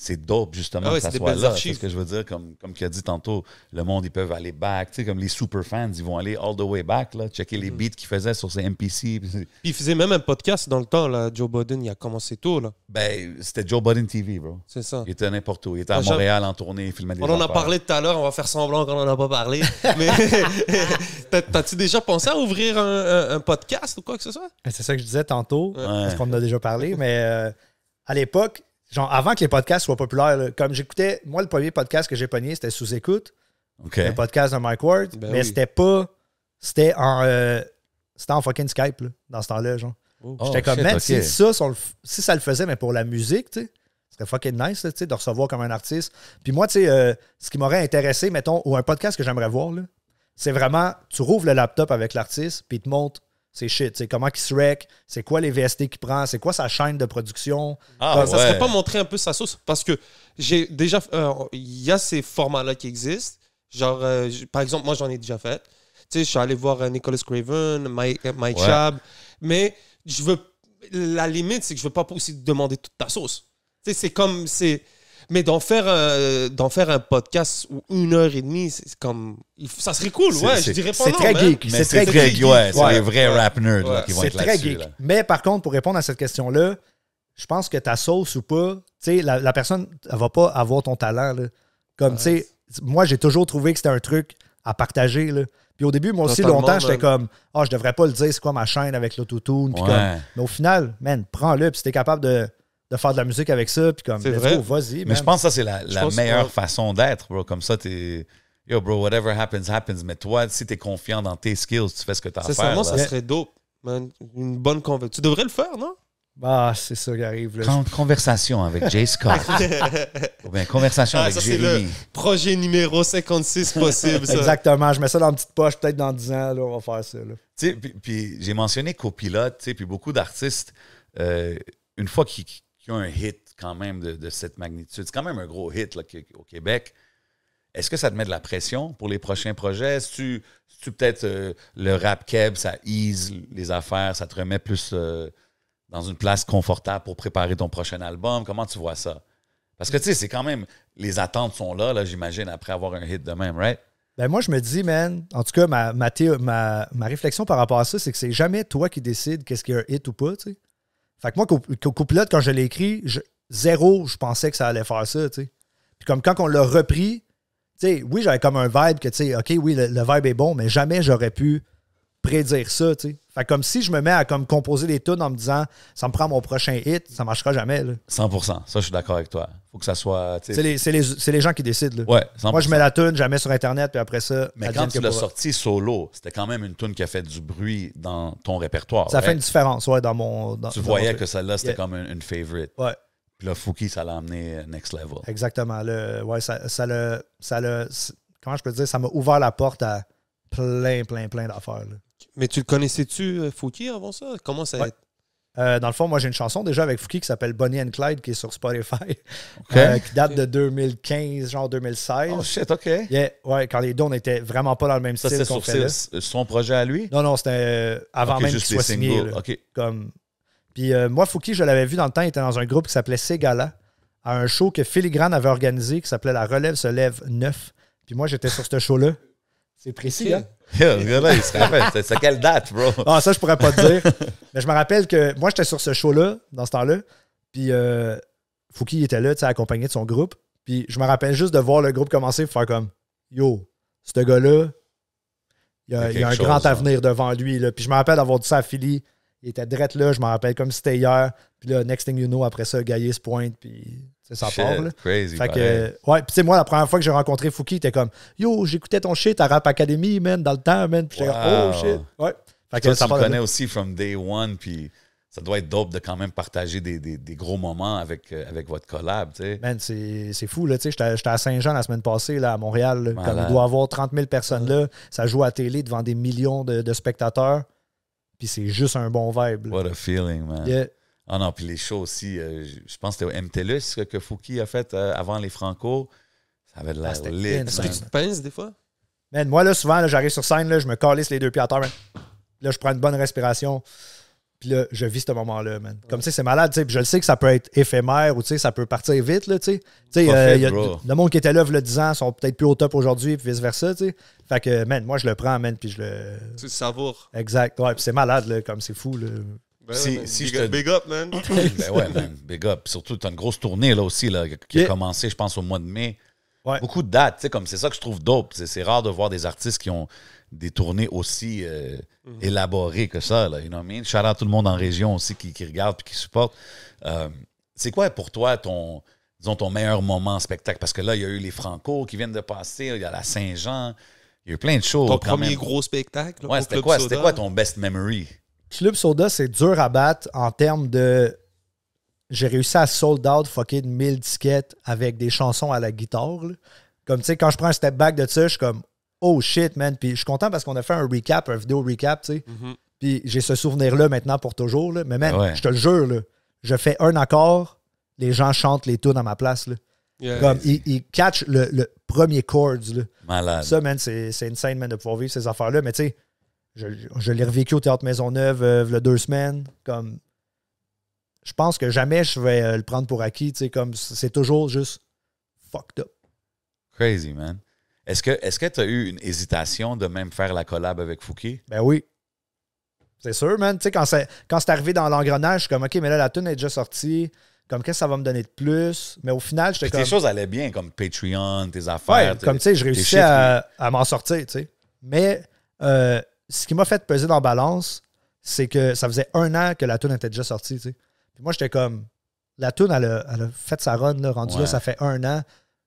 c'est dope justement ah que ça soit là. ce que je veux dire, comme, tu as dit tantôt, le monde, ils peuvent aller back. Tu sais, comme les super fans, ils vont aller all the way back, là, checker les mhm. beats qu'ils faisaient sur ces MPC. Puis ils faisaient même un podcast dans le temps, là. Joe Budden, il a commencé tôt, là. Ben, c'était Joe Budden TV, bro. C'est ça. Il était n'importe où. Il était à ah, Montréal en tournée, On en a parlé tout à l'heure, on va faire semblant qu'on en a pas parlé. mais t'as-tu déjà pensé à ouvrir un, podcast ou quoi que ce soit? Ben, c'est ça que je disais tantôt, parce qu'on en a déjà parlé, mais euh, à l'époque Genre, avant que les podcasts soient populaires, comme j'écoutais, moi, le premier podcast que j'ai pogné, c'était Sous Écoute. Le podcast de Mike Ward. Ben mais c'était pas. C'était en. Euh, c'était en fucking Skype, dans ce temps-là, genre. Oh, oh, J'étais comme, si, ça, si, le, ça le faisait, mais pour la musique, tu ce serait fucking nice, de recevoir comme un artiste. Puis moi, tu sais, euh, ce qui m'aurait intéressé, mettons, ou un podcast que j'aimerais voir, c'est vraiment, tu rouvres le laptop avec l'artiste, puis il te montre c'est shit. C'est comment il se rec, c'est quoi les VST qu'il prend, c'est quoi sa chaîne de production. Ah, Ça serait pas montrer un peu sa sauce parce que j'ai déjà. Euh, il y a ces formats-là qui existent. Genre, euh, par exemple, moi j'en ai déjà fait. Tu sais, je suis allé voir euh, Nicholas Craven, Mike, Chab. mais je veux. La limite, c'est que je veux pas aussi demander toute ta sauce. Tu sais, c'est comme. c'est mais d'en faire, euh, faire un podcast ou une heure et demie, c'est comme. Ça serait cool, ouais, je dirais C'est très geek. C'est très, geek, C'est les vrais rap nerds qui vont être là C'est très geek. Mais par contre, pour répondre à cette question-là, je pense que ta sauce ou pas, tu sais, la, personne, elle va pas avoir ton talent, là. Comme, tu sais, moi, j'ai toujours trouvé que c'était un truc à partager, là. Puis au début, moi aussi, longtemps, j'étais comme, ah, oh, je devrais pas le dire, c'est quoi ma chaîne avec le Puis mais au final, man, prends-le. Puis si t'es capable de de faire de la musique avec ça. Puis comme, vas-y. Mais je pense que ça, c'est la, meilleure façon d'être, bro. Comme ça, t'es. Yo, bro, whatever happens, happens. Mais toi, si t'es confiant dans tes skills, tu fais ce que t'as à faire. ça serait dope, Une bonne conversation. Tu devrais le faire, non? Bah, c'est ça qui arrive. Là. conversation avec Jay Scott. Ou bien conversation ah, avec ça, Le projet numéro 56 possible. Exactement. Je mets ça dans une petite poche, peut-être dans 10 ans, là, on va faire ça. Puis, puis j'ai mentionné copilote, puis beaucoup d'artistes, euh, une fois qu'ils un hit quand même de, cette magnitude. C'est quand même un gros hit au Québec. Est-ce que ça te met de la pression pour les prochains projets? Est-ce que tu, tu peut-être euh, le rap keb, ça ease les affaires, ça te remet plus euh, dans une place confortable pour préparer ton prochain album? Comment tu vois ça? Parce que, tu sais, c'est quand même, les attentes sont là, là j'imagine, après avoir un hit de même, right? Ben moi, je me dis, man, en tout cas, ma, ma, ma, réflexion par rapport à ça, c'est que c'est jamais toi qui décides qu'est-ce qu'il y a un hit ou pas, tu sais. Fait que moi, pilote, quand je l'ai écrit, zéro, je pensais que ça allait faire ça, tu sais. Puis comme quand on l'a repris, tu sais, oui, j'avais comme un vibe que, tu sais, OK, oui, le, vibe est bon, mais jamais j'aurais pu prédire ça, tu sais. Fait comme si je me mets à comme composer des tunes en me disant ça me prend mon prochain hit, ça marchera jamais. Là. 100%, ça je suis d'accord avec toi. Faut que ça soit C'est les, gens qui décident. Là. Moi je mets la tune, jamais sur internet puis après ça Mais quand tu l'as sorti solo, c'était quand même une tune qui a fait du bruit dans ton répertoire. Ça fait une différence ouais dans mon Tu voyais que celle-là c'était comme une, favorite. Ouais. Puis là Fouki ça l'a amené next level. Exactement, le ouais ça ça le ça le comment je peux dire ça m'a ouvert la porte à plein plein plein d'affaires. Mais tu le connaissais-tu, euh, Fouki, avant ça? Comment ça ouais. euh, dans le fond, moi, j'ai une chanson déjà avec Fouki qui s'appelle Bonnie and Clyde, qui est sur Spotify, euh, qui date de 2015, genre 2016. Oh shit, OK. ouais, quand les deux, on n'était vraiment pas dans le même style. Ça, euh, son projet à lui? Non, non, c'était avant même qu'il soit signé. comme... Puis moi, Fouki, je l'avais vu dans le temps, il était dans un groupe qui s'appelait Ségala, à un show que Filigrane avait organisé qui s'appelait La Relève se lève neuf. Puis moi, j'étais sur ce show-là. C'est précis, hein? là il se rappelle. C'est, quelle date, bro? Non, ah, ça, je pourrais pas te dire. Mais je me rappelle que moi, j'étais sur ce show-là, dans ce temps-là. Puis euh, Fouki était là, tu sais, accompagné de son groupe. Puis je me rappelle juste de voir le groupe commencer et faire comme Yo, ce gars-là, il a, un grand hein. avenir devant lui. Puis je me rappelle d'avoir dit ça à Philly. Il était direct là, je me rappelle comme si c'était hier. Puis là, next thing you know, après ça, Gaillé se pointe. Puis ça shit, part. Là. Crazy, fait que, ouais, sais, moi, la première fois que j'ai rencontré Fouki, il était comme Yo, j'écoutais ton shit à Rap Academy, man, dans le temps, man. Puis oh, wow. Oh shit. Ouais. Fait que, ça tu le connais aussi from day one, puis ça doit être dope de quand même partager des, des, gros moments avec, euh, avec votre collab. sais. Man, c'est fou. Là, j'étais, à Saint-Jean la semaine passée là, à Montréal. quand comme il doit y avoir 30 000 personnes là. Ça joue à télé devant des millions de, spectateurs. Puis c'est juste un bon vibe. What a feeling, man. Ah non, puis les shows aussi, euh, je pense que c'était au MTLUS que Fouki a fait euh, avant les Franco. Ça avait de la ah, lit. Est-ce que tu te pinces des fois? Man, moi, là, souvent, j'arrive sur scène, là, je me calisse les deux pieds à terre. Là, je prends une bonne respiration. Puis là, je vis ce moment-là, man. Comme, ça c'est malade, tu sais. je le sais que ça peut être éphémère ou, tu sais, ça peut partir vite, là, tu sais. Tu sais, euh, le monde qui était là, le 10 ans, sont peut-être plus au top aujourd'hui, puis vice-versa, tu sais. Fait que, man, moi, je le prends, man, puis je le... Tu savoures. Exact, ouais, puis c'est malade, là, comme c'est fou, là. Ben big, up, man. ben ouais, man, big up. Surtout, tu as une grosse tournée là aussi là, qui a commencé, je pense, au mois de mai. Beaucoup de dates, comme c'est ça que je trouve dope. C'est rare de voir des artistes qui ont des tournées aussi euh, mm-hmm. élaborées que ça. Là, you know Shout out tout le monde en région aussi qui, regarde et qui supporte. Euh, c'est quoi pour toi ton, disons, ton meilleur moment en spectacle? Parce que là, il y a eu les Franco qui viennent de passer, il y a la Saint-Jean, il y a eu plein de choses. Ton premier gros spectacle? Là, ouais, c'était quoi ton best memory? Club Soda, c'est dur à battre en termes de. J'ai réussi à sold out fucking 1000 disquettes avec des chansons à la guitare. Comme tu sais, quand je prends un step back de ça, je suis comme oh shit, man. Puis je suis content parce qu'on a fait un recap, un vidéo recap, tu sais. Mm-hmm. Puis j'ai ce souvenir-là maintenant pour toujours. Là. Mais man, je te le jure, là, je fais un accord, les gens chantent les tunes à ma place. Comme ils, catchent le, premier chord. Malade. Ça, man, c'est insane, man, de pouvoir vivre ces affaires-là. Mais tu sais, je, l'ai revécu au Théâtre Maisonneuve Neuve le deux semaines. Comme, je pense que jamais je vais euh, le prendre pour acquis. Comme, c'est toujours juste fucked up. Crazy, man. Est-ce que tu as eu une hésitation de même faire la collab avec Fouki? Ben oui. C'est sûr, man. quand c'est, arrivé dans l'engrenage, je suis comme, OK, mais là, la tune est déjà sortie. Comme, qu'est-ce que ça va me donner de plus? Mais au final, j'étais comme. Tes choses allaient bien, comme Patreon, tes affaires. comme, tu sais, je réussissais à, m'en sortir, Mais euh, ce qui m'a fait peser dans la balance, c'est que ça faisait un an que la toune était déjà sortie. Puis moi, j'étais comme, la toune, elle a, fait sa run, Rendue rendu là, ça fait un an.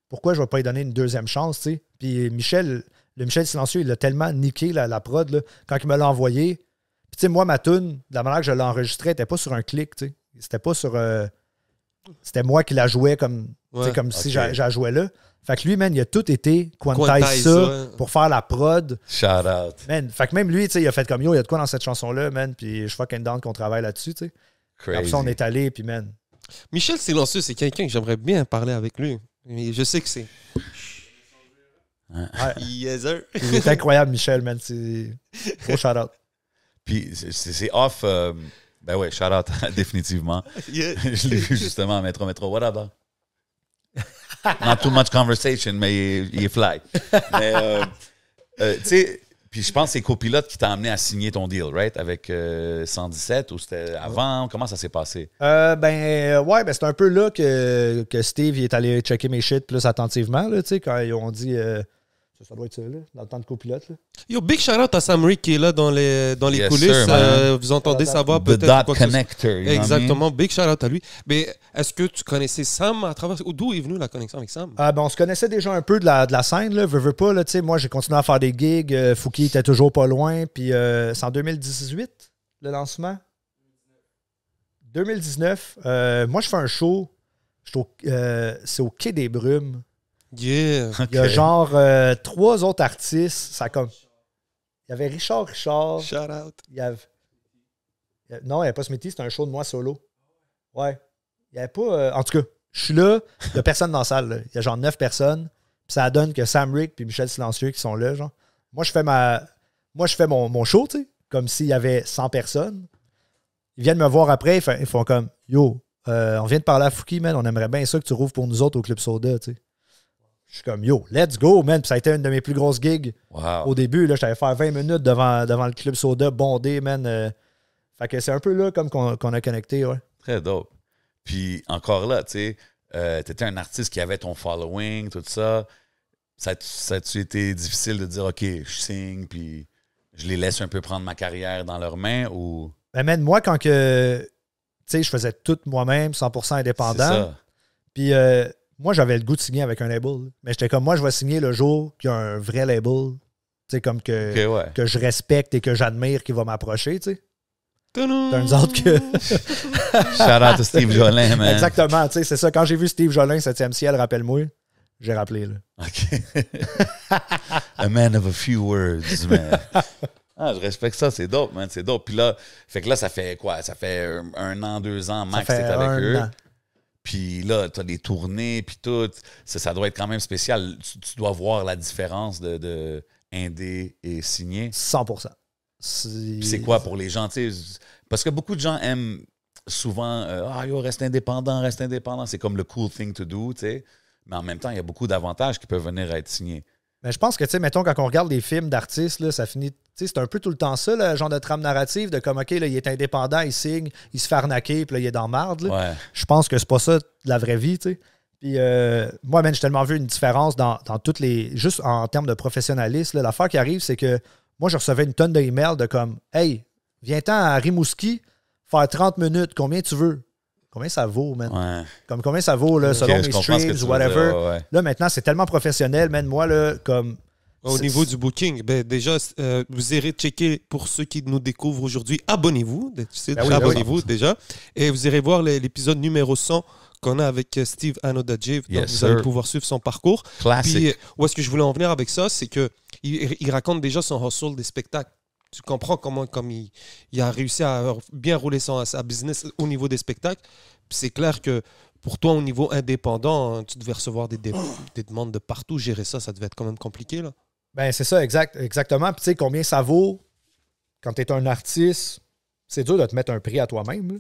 Pourquoi je ne vais pas lui donner une deuxième chance? Tu Puis Michel, le Michel Silencieux, il a tellement niqué la, prod quand il me l'a envoyé. Puis tu sais, moi, ma tune, la manière que je l'ai enregistrée, n'était pas sur un clic. C'était pas sur. Euh, c'était moi qui la jouais comme, comme si je la jouais là. Fait que lui, man, il a tout été quantize ça, pour faire la prod. Shout out. Man, fait que même lui, tu sais, il a fait comme yo, il y a de quoi dans cette chanson-là, man, puis je fucking down qu'on travaille là-dessus, tu sais. Comme ça, on est allé, puis man. Michel Silencieux, c'est quelqu'un que j'aimerais bien parler avec lui. Mais je sais que c'est. Yes, sir. il est incroyable, Michel, man. C'est... Gros shout out. Puis c'est off. Euh, ben ouais, shout out, définitivement. je l'ai vu justement à Métro Métro. What up, Not too much conversation, mais il est, fly. Mais, euh, euh, tu sais, puis je pense que c'est copilote qui t'a amené à signer ton deal, right? Avec 117 euh, ou c'était avant? Comment ça s'est passé? ben, ouais, ben c'est un peu là que, Steve est allé checker mes shit plus attentivement, tu sais, quand ils ont dit ça, doit être ça, là, dans le temps de copilote. Là. Yo, big shout out à Sam Rick qui est là dans les, dans les coulisses. Euh, vous entendez voix peut-être. Dot Connector. Exactement, big shout out à lui. Mais est-ce que tu connaissais Sam à travers. D'où est venue la connexion avec Sam euh, ben, On se connaissait déjà un peu de la, de la scène. Là. Veux, veux pas, là, moi, j'ai continué à faire des gigs. Euh, Fouki était toujours pas loin. Puis c'est en 2018, le lancement. 2019, moi, je fais un show. C'est au Quai des Brumes Yeah. Il y a genre euh, trois autres artistes. Ça comme. Il y avait Richard Richard. Shout out. Il y Non, il n'y avait pas Smithy, c'était un show de moi solo. Ouais. Il n'y avait pas. Euh, en tout cas, je suis là, il n'y a personne dans la salle. Il y a genre neuf personnes. Puis ça donne que Sam Rick puis Michel Silencieux qui sont là, genre. Moi, je fais ma. Moi, je fais mon, mon show, tu sais, comme s'il y avait 100 personnes. Ils viennent me voir après, ils font, comme Yo, euh, on vient de parler à Fouki, on aimerait bien ça que tu rouvres pour nous autres au Club Soda, tu sais je suis comme yo, let's go, man. Puis ça a été une de mes plus grosses gigs au début. Là, j'avais fait 20 minutes devant, devant le club soda bondé, man. Euh, fait que c'est un peu là comme qu'on a connecté, ouais. Très dope. Puis encore là, tu sais, euh, tu un artiste qui avait ton following, tout ça. Ça, a-tu été difficile de dire, OK, je signe, puis je les laisse un peu prendre ma carrière dans leurs mains ou. Ben, man, moi, quand que. Tu sais, je faisais tout moi-même, 100% indépendant. Puis euh, moi, j'avais le goût de signer avec un label. Mais j'étais comme, moi, je vais signer le jour qu'il y a un vrai label, tu sais, comme que, que je respecte et que j'admire qui va m'approcher, tu sais. d'un autre que. Shout out à Steve Jolin, man. Exactement, tu sais, c'est ça. Quand j'ai vu Steve Jolin, 7e ciel, rappelle-moi, j'ai rappelé, là. OK. a man of a few words, man. Ah, je respecte ça, c'est dope, man, c'est dope. Puis là, fait que là, ça fait quoi? Ça fait un, an, deux ans max avec eux. Puis là, tu as des tournées, puis tout. Ça, doit être quand même spécial. Tu, dois voir la différence de, indé et signé. 100 C'est quoi pour les gens? Parce que beaucoup de gens aiment souvent euh, Ah, yo, reste indépendant, reste indépendant. C'est comme le cool thing to do, tu sais. Mais en même temps, il y a beaucoup d'avantages qui peuvent venir à être signés. Mais je pense que, tu sais, mettons, quand on regarde des films d'artistes, ça finit. C'est un peu tout le temps ça, le genre de trame narrative, de comme, OK, là, il est indépendant, il signe, il se fait arnaquer, puis là, il est dans marde. Ouais. Je pense que c'est pas ça de la vraie vie, tu sais. Puis euh, moi, même, j'ai tellement vu une différence dans, toutes les. Juste en termes de professionnalisme. L'affaire qui arrive, c'est que moi, je recevais une tonne d'emails de comme Hey, viens-t'en à Rimouski, faire 30 minutes, combien tu veux? combien ça vaut, man? Comme combien ça vaut, là, selon les mes streams, whatever. Là, maintenant, c'est tellement professionnel, man. Moi, là, comme. Au niveau du booking, ben, déjà, euh, vous irez checker pour ceux qui nous découvrent aujourd'hui. Abonnez-vous, ben abonnez-vous ben déjà. Et vous irez voir l'épisode numéro 100 qu'on a avec euh, Steve Anodajev. vous allez pouvoir suivre son parcours. Classique. Puis, euh, où est-ce que je voulais en venir avec ça? C'est que il, raconte déjà son hustle des spectacles. Tu comprends comment comme il, a réussi à bien rouler son, sa business au niveau des spectacles. C'est clair que pour toi, au niveau indépendant, hein, tu devais recevoir des, demandes de partout. Gérer ça, ça devait être quand même compliqué. Là. Ben, c'est ça, exact, exactement. tu sais, combien ça vaut quand tu es un artiste, c'est dur de te mettre un prix à toi-même.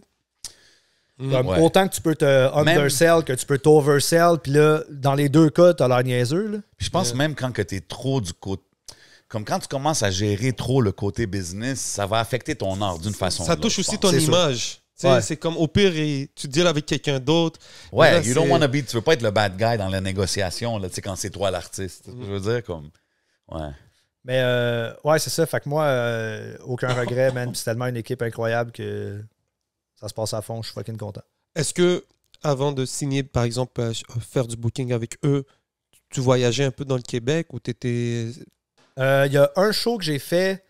Mmh, autant que tu peux te undersell, que tu peux t'oversell, puis là, dans les deux cas, tu as l'air niaiseux. Je pense euh. même quand tu es trop du côté comme quand tu commences à gérer trop le côté business, ça va affecter ton art d'une façon. Ça touche aussi ton image. C'est comme au pire, tu deals avec quelqu'un d'autre. Ouais, tu you don't tu veux pas être le bad guy dans la négociation là, quand c'est toi l'artiste. Mm-hmm. Je veux dire, comme. Ouais. Mais euh, ouais, c'est ça. Fait que moi, euh, aucun regret, man. c'est tellement une équipe incroyable que ça se passe à fond. Je suis fucking content. Est-ce que, avant de signer, par exemple, euh, faire du booking avec eux, tu voyageais un peu dans le Québec ou tu étais il euh, y a un show que j'ai fait.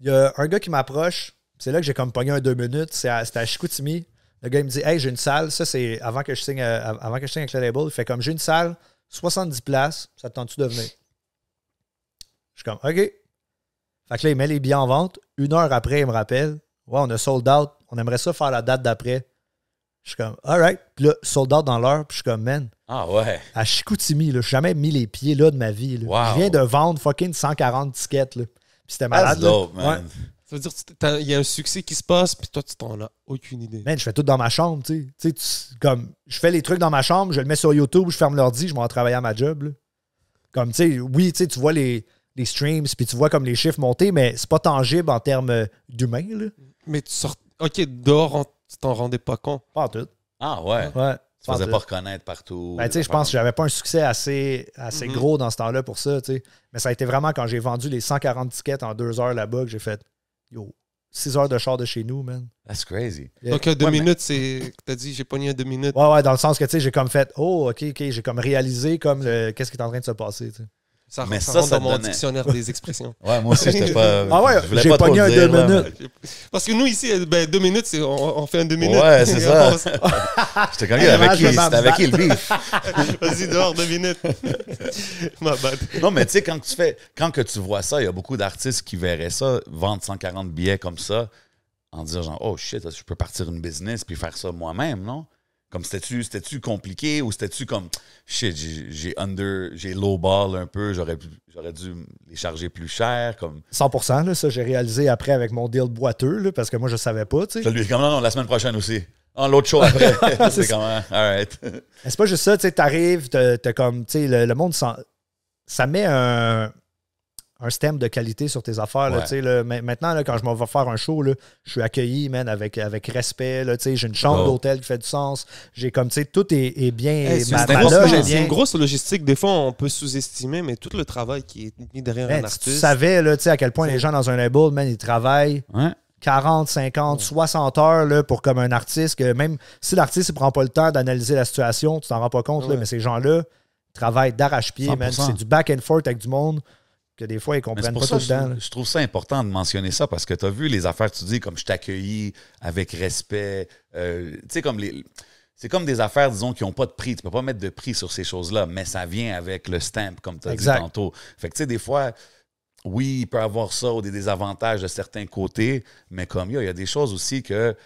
Il y a un gars qui m'approche. C'est là que j'ai comme pogné un deux minutes. C'était à, Chicoutimi. Le gars, il me dit Hey, j'ai une salle. Ça, c'est avant que je signe euh, avant que je avec le label. Il fait comme J'ai une salle, 70 places. Ça te tente-tu de venir Je suis comme OK. Fait que là, il met les billets en vente. Une heure après, il me rappelle Ouais, on a sold out. On aimerait ça faire la date d'après. Je suis comme Alright. Puis là, sold out dans l'heure. Puis je suis comme Man, ah ouais. À Chicoutimi, je n'ai jamais mis les pieds là de ma vie. Je viens de vendre fucking 140 tickets, là. Puis c'était malade. Ça veut dire il y a un succès qui se passe, puis toi, tu t'en as aucune idée. Man, je fais tout dans ma chambre, tu sais. comme, je fais les trucs dans ma chambre, je le mets sur YouTube, je ferme l'ordi, je m'en travaille à ma job, Comme, tu sais, oui, tu vois les, les streams, puis tu vois comme les chiffres monter, mais c'est pas tangible en termes d'humain, là. Mais tu sors... OK, dehors, tu t'en rendais pas compte. Pas en tout. Ah ouais? Ouais. Tu faisais pas reconnaître partout. Ben, je pense que j'avais pas un succès assez, assez mhm. gros dans ce temps-là pour ça. sais. Mais ça a été vraiment quand j'ai vendu les 140 tickets en deux heures là-bas que j'ai fait Yo, 6 heures de char de chez nous, man. That's crazy. Donc, deux minutes, c'est. T'as dit, j'ai pogné à deux minutes. Ouais, ouais, dans le sens que, tu sais, j'ai comme fait, oh, ok, ok, j'ai comme réalisé comme qu'est-ce qui est en train de se passer, tu ça, mais ça, dans mon dictionnaire des expressions. Ouais, moi aussi, j'étais pas. Ah ouais, j'ai pas gagné un deux minutes. Parce que nous, ici, ben, deux minutes, on, fait un deux minutes. Ouais, c'est ça. j'étais t'ai avec qui, c'était avec qui le bif? Vas-y, dehors, deux minutes. Non, mais tu sais, quand tu quand que tu vois ça, il y a beaucoup d'artistes qui verraient ça, vendre 140 billets comme ça, en disant genre, oh shit, je peux partir une business puis faire ça moi-même, non? Comme c'était-tu compliqué ou c'était-tu comme shit, j'ai under, j'ai low ball un peu, j'aurais dû les charger plus cher comme 100 là, ça j'ai réalisé après avec mon deal boiteux là, parce que moi je savais pas, tu Je lui non, la semaine prochaine aussi. en ah, l'autre show après. c'est comment all C'est pas juste ça, tu sais, t'arrives, t'as comme tu sais le, le monde ça met un un stem de qualité sur tes affaires. maintenant, là, quand je m'en vais faire un show, je suis accueilli, avec, avec respect. J'ai une chambre d'hôtel qui fait du sens. J'ai comme, tout est, bien. c'est une, grosse logistique. Des fois, on peut sous-estimer, mais tout le travail qui est mis derrière ben, un artiste. Tu savais là, à quel point les gens dans un label, ils travaillent. 40, 50, 60 heures là, pour comme un artiste, même si l'artiste ne prend pas le temps d'analyser la situation, tu t'en rends pas compte, mais ces gens-là travaillent d'arrache-pied, C'est du back and forth avec du monde des fois, ils comprennent pas dedans. Je, trouve ça important de mentionner ça parce que tu as vu les affaires, tu dis, comme je t'accueillis avec respect. Euh, comme C'est comme des affaires, disons, qui n'ont pas de prix. Tu ne peux pas mettre de prix sur ces choses-là, mais ça vient avec le stamp, comme tu as dit tantôt. Fait que, tu sais, des fois, oui, il peut avoir ça ou des désavantages de certains côtés, mais comme il y a des choses aussi que,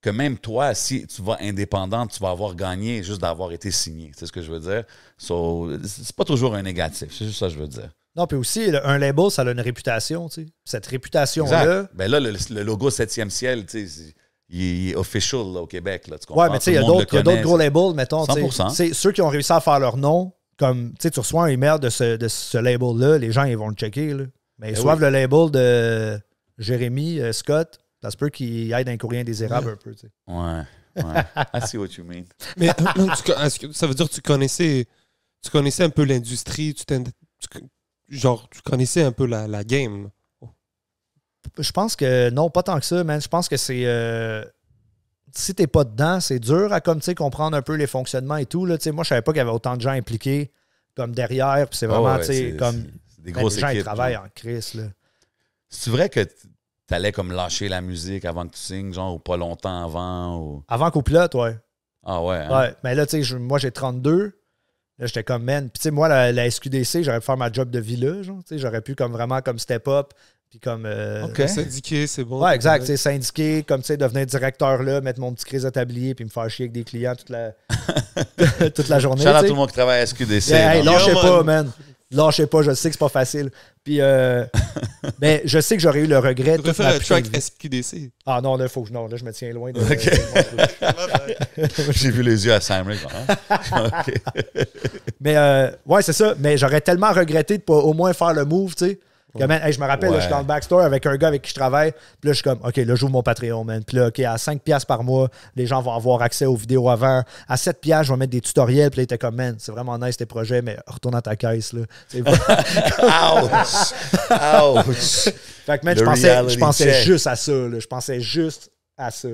que même toi, si tu vas indépendant, tu vas avoir gagné juste d'avoir été signé. C'est ce que je veux dire. So, c'est pas toujours un négatif. C'est juste ça que je veux dire. Non, puis aussi, un label, ça a une réputation. Tu sais. Cette réputation-là. Ben là, le, logo 7e ciel, tu sais, il est official au Québec. Là, tu comprends? Ouais, mais tu sais, il y a d'autres gros labels, mettons. 100%. ceux qui ont réussi à faire leur nom, comme tu reçois un email de ce, de ce label-là, les gens, ils vont le checker. Là. Mais ils ben reçoivent le label de Jérémy euh, Scott. Ça se peut qu'il aille dans les courrier des érables un peu. sais. Ouais. Ouais. I see what you mean. Mais ça veut dire que tu connaissais, tu connaissais un peu l'industrie, tu, t'es genre, tu connaissais un peu la, game. Je pense que non, pas tant que ça, man. Je pense que c'est. Euh, si t'es pas dedans, c'est dur à comme, comprendre un peu les fonctionnements et tout. Là. Moi, je savais pas qu'il y avait autant de gens impliqués comme derrière. c'est ah vraiment, comme. Des grosses les gens, travaillent en crise. C'est vrai que t'allais comme lâcher la musique avant que tu signes, genre, ou pas longtemps avant? Ou... Avant qu'au pilote, ouais. Ah ouais. Hein? Ouais. Mais là, tu sais, moi, j'ai 32. Là, j'étais comme, man. Puis, tu sais, moi, la, SQDC, j'aurais pu faire ma job de vie Tu sais, j'aurais pu, comme vraiment, comme step up. Puis, comme. Euh, c'est bon. Ouais, exact. Tu syndiquer, comme, tu sais, devenir directeur là, mettre mon petit crise établi, puis me faire chier avec des clients toute la, toute la journée. Je à tout le monde qui travaille à SQDC. Yeah, hey, lâchez pas, man lâchez pas, je sais que c'est pas facile. Puis, euh, mais ben, je sais que j'aurais eu le regret. Tu faire le track SQDC. Ah non, là, faut que, non, là, je me tiens loin J'ai vu les yeux à Sam hein? Mais, euh, ouais, c'est ça. Mais j'aurais tellement regretté de pas au moins faire le move, tu sais. Comme, je me rappelle, je suis dans le backstore avec un gars avec qui je travaille. Puis là, je suis comme, OK, là, j'ouvre mon Patreon, man. Puis là, OK, à 5$ par mois, les gens vont avoir accès aux vidéos avant. À 7$, je vais mettre des tutoriels. Puis là, il était comme, man, c'est vraiment nice tes projets, mais retourne à ta caisse, là. Ouch! Ouch! Fait que, man, je pensais, juste à ça, Je pensais juste à ça,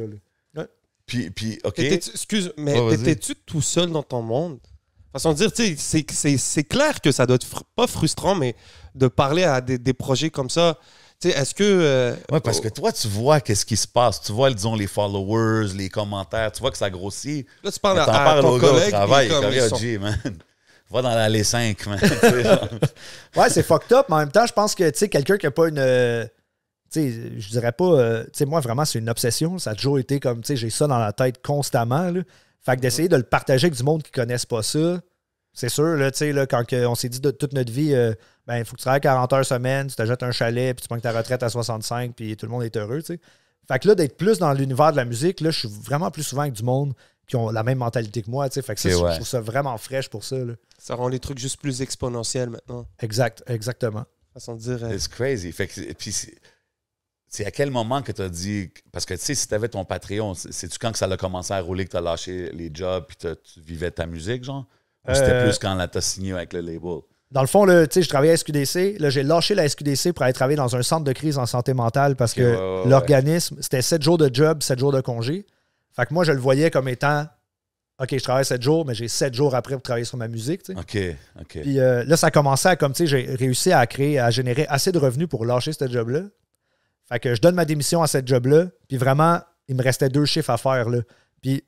Puis, puis, OK. Excuse, mais t'étais-tu tout seul dans ton monde? Façon dire, tu sais, c'est clair que ça doit être pas frustrant, mais de parler à des, projets comme ça. Est-ce que. Euh, oui, parce oh, que toi, tu vois qu'est-ce qui se passe. Tu vois, disons, les followers, les commentaires, tu vois que ça grossit. Là, tu parles à, ton collègue. travail, comme man. Va dans l'allée 5, man. ouais, c'est fucked up, mais en même temps, je pense que, tu sais, quelqu'un qui n'a pas une. Euh, sais, je dirais pas, euh, tu sais, moi vraiment, c'est une obsession. Ça a toujours été comme, tu sais, j'ai ça dans la tête constamment. Là. Fait que d'essayer mm-hmm. de le partager avec du monde qui connaissent pas ça, c'est sûr, là, tu sais, quand on s'est dit de toute notre vie, euh, ben, il faut que tu travailles 40 heures semaine, tu t'achètes un chalet, puis tu prends ta retraite à 65, puis tout le monde est heureux, tu sais. Fait que là, d'être plus dans l'univers de la musique, là, je suis vraiment plus souvent avec du monde qui ont la même mentalité que moi, tu sais. Fait que ça, je trouve ça vraiment fraîche pour ça, là. Ça rend les trucs juste plus exponentiels maintenant. Exact, exactement. Façon de dire. Euh, It's crazy. Fait que, puis c'est à quel moment que tu as dit. Parce que, tu sais, si tu avais ton Patreon, c'est-tu quand que ça a commencé à rouler que tu as lâché les jobs puis tu vivais ta musique, genre? c'était euh, plus quand la signé avec le label? Dans le fond, là, je travaillais à SQDC. Là, j'ai lâché la SQDC pour aller travailler dans un centre de crise en santé mentale parce que l'organisme, c'était 7 jours de job, 7 jours de congé. Fait que moi, je le voyais comme étant OK, je travaille 7 jours, mais j'ai 7 jours après pour travailler sur ma musique. OK, OK. Puis euh, là, ça commençait à, comme tu sais, j'ai réussi à créer, à générer assez de revenus pour lâcher ce job-là. Fait que je donne ma démission à ce job-là. Puis vraiment, il me restait deux chiffres à faire. Là. Puis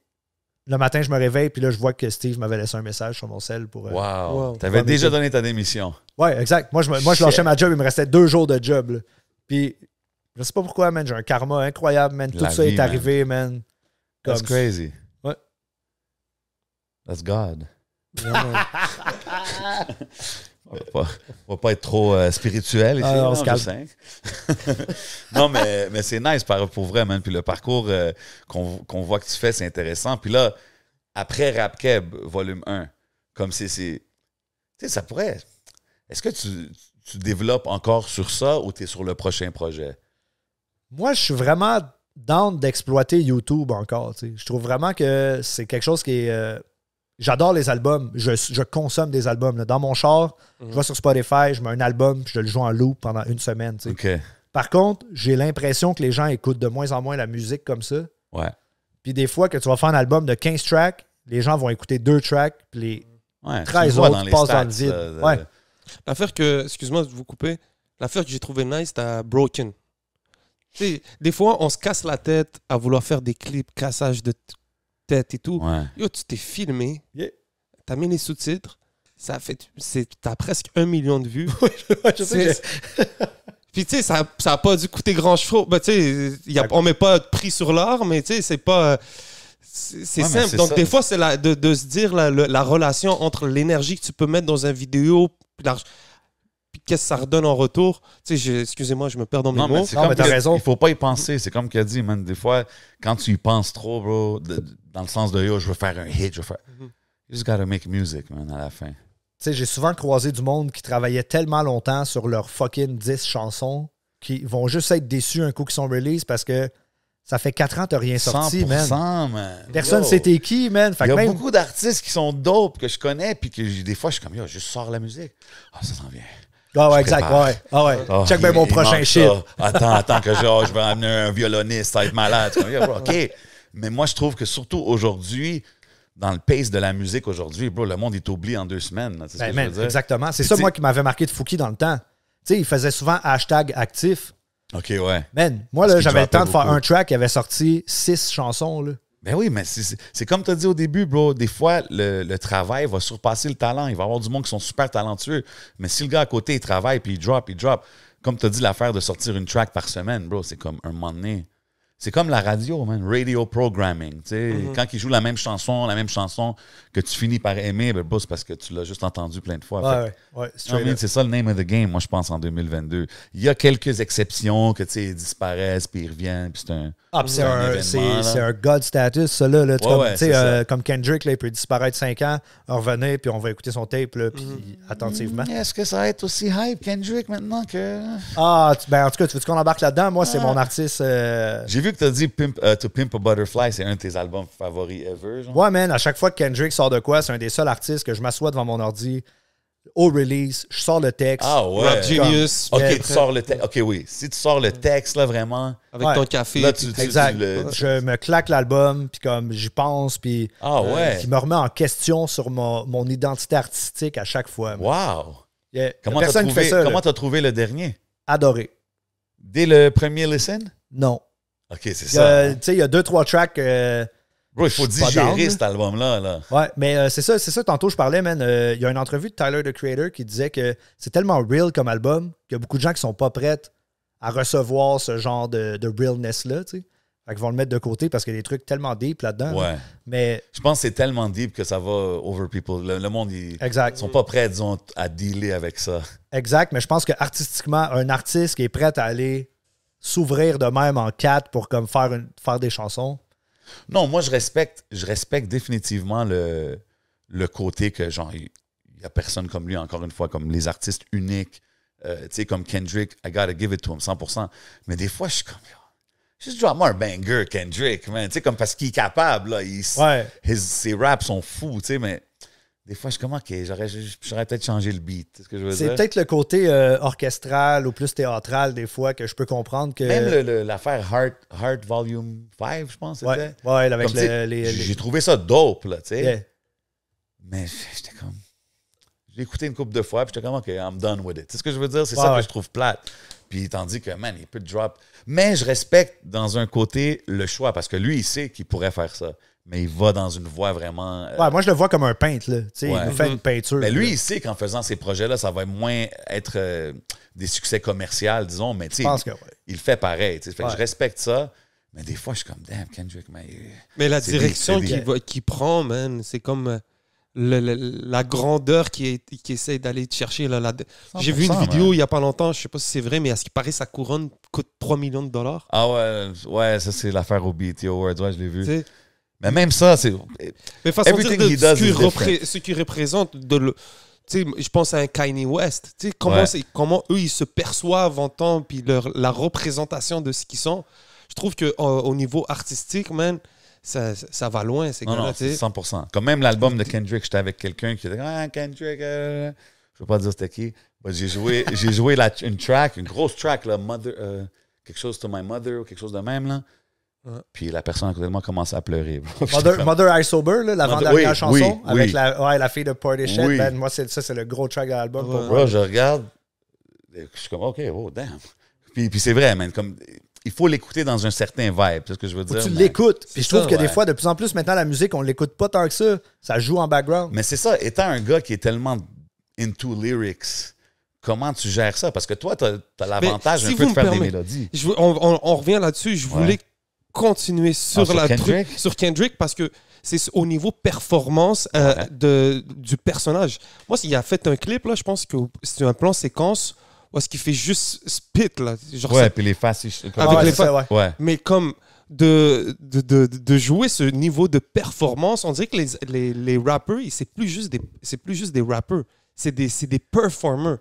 le matin, je me réveille, puis là, je vois que Steve m'avait laissé un message sur mon cell pour. Euh, wow. déjà donné ta démission. Ouais, exact. Moi, je, lâchais ma job, il me restait deux jours de job. Puis, je sais pas pourquoi, man, j'ai un karma incroyable, man. Tout ça est arrivé, man. That's crazy. Ouais. That's God. On va, va pas être trop euh, spirituel. Ici, ah, non, non, non, mais, mais c'est nice pour vrai, man. Puis le parcours euh, qu'on voit que tu fais, c'est intéressant. Puis là, après Rapkeb, volume 1, comme c'est. Tu sais, ça pourrait. Est-ce que tu, tu, développes encore sur ça ou tu es sur le prochain projet? Moi, je suis vraiment down d'exploiter YouTube encore. Je trouve vraiment que c'est quelque chose qui est. Euh, J'adore les albums. Je, consomme des albums. Dans mon char, je vais sur Spotify, je mets un album, puis je le joue en loop pendant une semaine. Par contre, j'ai l'impression que les gens écoutent de moins en moins la musique comme ça. Ouais. Puis des fois que tu vas faire un album de 15 tracks, les gens vont écouter deux tracks, puis les 13 autres passent dans le vide. L'affaire que, excuse-moi de vous couper, l'affaire que j'ai trouvé nice, c'était Broken. des fois, on se casse la tête à vouloir faire des clips, cassage de tête et tout. tu t'es filmé, Tu t'as mis les sous-titres, ça fait, t'as presque un million de vues. Puis, tu sais, ça n'a pas dû coûter grand chose. On ben, tu on met pas de prix sur l'art, mais tu sais, c'est pas. Euh, c'est simple. Donc, des fois, c'est de, de se dire la, relation entre l'énergie que tu peux mettre dans un vidéo qu'est-ce que ça redonne en retour. Tu sais, excusez-moi, je me perds dans mes mots. non, mais t'as raison. Il faut pas y penser. C'est comme a dit, man. Des fois, quand tu y penses trop, bro, dans le sens de yo, je veux faire un hit, je veux faire. Mhm. You just gotta make music, man, à la fin. Tu sais, j'ai souvent croisé du monde qui travaillait tellement longtemps sur leurs fucking 10 chansons qui vont juste être déçus un coup qu'ils sont release parce que ça fait 4 ans que t'as rien sorti, man. man. Personne ne sait qui, man. Il y a beaucoup d'artistes qui sont dope, que je connais, puis que des fois, je suis comme, yo, je sors la musique. oh, ça s'en vient. Ah ouais, exact. Ah ah, Check bien mon prochain shit. Attends, attends que je, vais amener un violoniste, ça va être malade. OK. Mais moi, je trouve que surtout aujourd'hui, dans le pace de la musique aujourd'hui, bro, le monde est oublié en deux semaines. Exactement. C'est ça, moi, qui m'avait marqué de Fouki dans le temps. Tu sais, il faisait souvent hashtag actif. OK, ouais. Man, moi, j'avais le temps de faire un track, il avait sorti six chansons, là. Ben oui, mais c'est comme tu as dit au début, bro. Des fois, le, travail va surpasser le talent. Il va y avoir du monde qui sont super talentueux. Mais si le gars à côté, il travaille, puis il drop, il drop. Comme tu as dit, l'affaire de sortir une track par semaine, bro, c'est comme un moment c'est comme la radio, man, radio programming. Mm-hmm. Quand ils jouent la même chanson, la même chanson que tu finis par aimer, c'est ben, parce que tu l'as juste entendu plein de fois. c'est ça le name of the game, moi, je pense, en 2022. Il y a quelques exceptions que tu ils disparaissent, puis ils reviennent, puis c'est un. Ah, c'est un, God status, ça, là. là comme, euh, comme, Kendrick, là, il peut disparaître 5 ans, revenir, puis on va écouter son tape, puis mm-hmm. attentivement. Mm-hmm. Est-ce que ça va être aussi hype, Kendrick, maintenant que. Ah, ben, en tout cas, tu veux qu'on embarque là-dedans? Moi, c'est ah. mon artiste. Euh, vu que tu as dit euh, To Pimp a Butterfly, c'est un de tes albums favoris ever. Ouais, man, à chaque fois que Kendrick sort de quoi, c'est un des seuls artistes que je m'assois devant mon ordi au release, je sors le texte. Ah ouais. Genius. ok, tu sors le texte. Ok, oui. Si tu sors le texte, là, vraiment. Avec ton café. Là, tu, exact. Je me claque l'album, puis comme j'y pense, puis. Ah euh, ouais. qui me remet en question sur mon, identité artistique à chaque fois. Wow. Comment t'as comment as trouvé le dernier? Adoré. Dès le premier listen? Non. OK, c'est ça. Tu sais, il y a deux, trois tracks. Euh, Bro, il faut digérer cet album-là. Ouais, mais euh, c'est ça, c'est ça, tantôt je parlais, man. Euh, il y a une entrevue de Tyler the Creator qui disait que c'est tellement real comme album qu'il y a beaucoup de gens qui sont pas prêts à recevoir ce genre de, de realness-là, tu sais. Fait qu'ils vont le mettre de côté parce qu'il y a des trucs tellement deep là-dedans. Ouais. Mais... Je pense que c'est tellement deep que ça va over people. Le, monde, ils sont pas prêts, disons, à dealer avec ça. Exact, mais je pense que artistiquement, un artiste qui est prêt à aller s'ouvrir de même en quatre pour comme faire, une, faire des chansons? Non, moi, je respecte, je respecte définitivement le, le côté que, genre, il n'y a personne comme lui, encore une fois, comme les artistes uniques, euh, tu sais, comme Kendrick, I gotta give it to him 100%. Mais des fois, je suis comme, je drop vraiment un banger, Kendrick, man, tu sais, comme parce qu'il est capable, là, ses raps sont fous, tu sais, mais des fois, je suis comme, OK, j'aurais, peut-être changé le beat. C'est ce que je veux C'est peut-être le côté euh, orchestral ou plus théâtral, des fois, que je peux comprendre que. Même l'affaire Heart, Heart Volume 5, je pense, c'était. Ouais, avec le, les, J'ai trouvé ça dope, là, tu sais. Mais j'étais comme. J'ai écouté une couple de fois, puis j'étais comme, OK, I'm done with it. C'est ce que je veux dire? C'est ça que je trouve plate. Puis tandis que, man, il peut drop. Mais je respecte dans un côté le choix, parce que lui, il sait qu'il pourrait faire ça mais il va dans une voie vraiment. Euh, ouais, moi, je le vois comme un peintre. Là. Il fait une peinture. Mais ben, lui, il sait qu'en faisant ces projets-là, ça va moins être euh, des succès commerciaux, disons, mais tu sais il fait pareil. je respecte ça. Mais des fois, je suis comme, damn, Kendrick, mais. Mais la direction qu'il prend, man, c'est comme. Euh, la grandeur qu'il qui essaie d'aller chercher. J'ai vu une vidéo il n'y a pas longtemps, je ne sais pas si c'est vrai, mais à ce qui paraît, sa couronne coûte 3 millions de dollars. Ah ouais, ouais ça c'est l'affaire au ouais, je l'ai vu. Mais même ça, c'est. Mais façon de, he ce, qui représente de le. je pense à un Kanye West. comment, c'est, comment eux, ils se perçoivent en temps, puis leur, la représentation de ce qu'ils sont. Je trouve qu'au euh, au niveau artistique, man, ça, ça, va loin, c'est non, Non, 100%. Quand même l'album de mm. Kendrick, j'étais avec quelqu'un qui était Ah, Kendrick, euh, je veux pas dire c'était qui. j'ai joué, j'ai joué la, une track, une grosse track, là, Mother, euh, quelque chose to my mother, ou quelque chose de même, là. Puis la personne à côté de moi commence à pleurer. Mother, Mother Sober, Sober, la dernière la chanson, avec La, ouais, la fille de Party Shed. Ben, moi, ça, c'est le gros track de l'album. je regarde, je suis comme, OK, oh, damn. Puis, c'est vrai, man. Comme, il faut l'écouter dans un certain vibe, c'est ce que je veux dire. tu l'écoutes. Puis je trouve que des fois, de plus en plus, maintenant, la musique, on l'écoute pas tant que ça. Ça joue en background. Mais c'est ça, étant un gars qui est tellement into lyrics, comment tu gères ça? Parce que toi, tu as, l'avantage un peu de faire des mélodies. on, on, on, revient là-dessus. Je voulais continuer ah, sur, la Kendrick? sur Kendrick parce que c'est au niveau performance euh, de, du personnage. Moi, s'il a fait un clip, là, je pense que c'est un plan séquence est-ce qui fait juste spit là genre ouais puis les faces avec ah, les faces ouais. mais comme de de, jouer ce niveau de performance on dirait que les, les, rappers c'est plus juste des c'est plus juste des rappers c'est des, des performers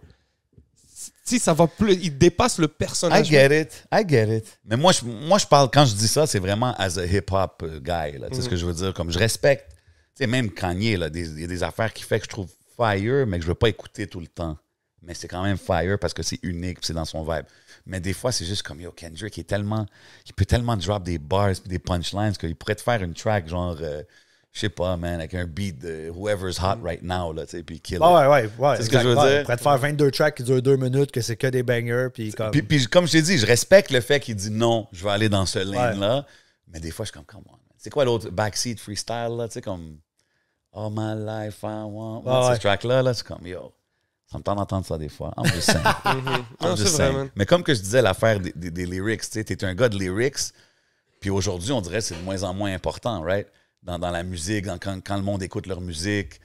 si ça va plus. Il dépasse le personnage. I get it. I get it. Mais moi, je, moi, je parle, quand je dis ça, c'est vraiment as a hip-hop euh, guy. Tu sais ce que je veux dire? Comme je respecte. Tu sais, même Kanye, là, il y a des affaires qui fait que je trouve fire, mais que je veux pas écouter tout le temps. Mais c'est quand même fire parce que c'est unique, c'est dans son vibe. Mais des fois, c'est juste comme Yo Kendrick, il est tellement. Il peut tellement drop des bars des punchlines qu'il pourrait te faire une track genre. Euh, je sais pas, man, avec un beat de whoever's hot right now, là, tu sais, puis kill. Ah ouais, ouais, ouais. C'est ce que je veux dire. Prêt de faire 22 tracks qui durent 2 minutes, que c'est que des bangers, puis comme. Puis, comme je t'ai dit, je respecte le fait qu'il dit non, je vais aller dans ce lane-là, mais des fois, je suis comme, come on, C'est quoi l'autre backseat freestyle, là, tu sais, comme All my life I want. Ah, ouais. Ce track-là, là, c'est comme, yo. Ça me tente d'entendre ça des fois. I'm just saying. Mhm. mais comme que je disais, l'affaire des, des, lyrics, tu sais, t'es un gars de lyrics, puis aujourd'hui, on dirait que c'est de moins en moins important, right? dans, la musique, quand, le monde écoute leur musique.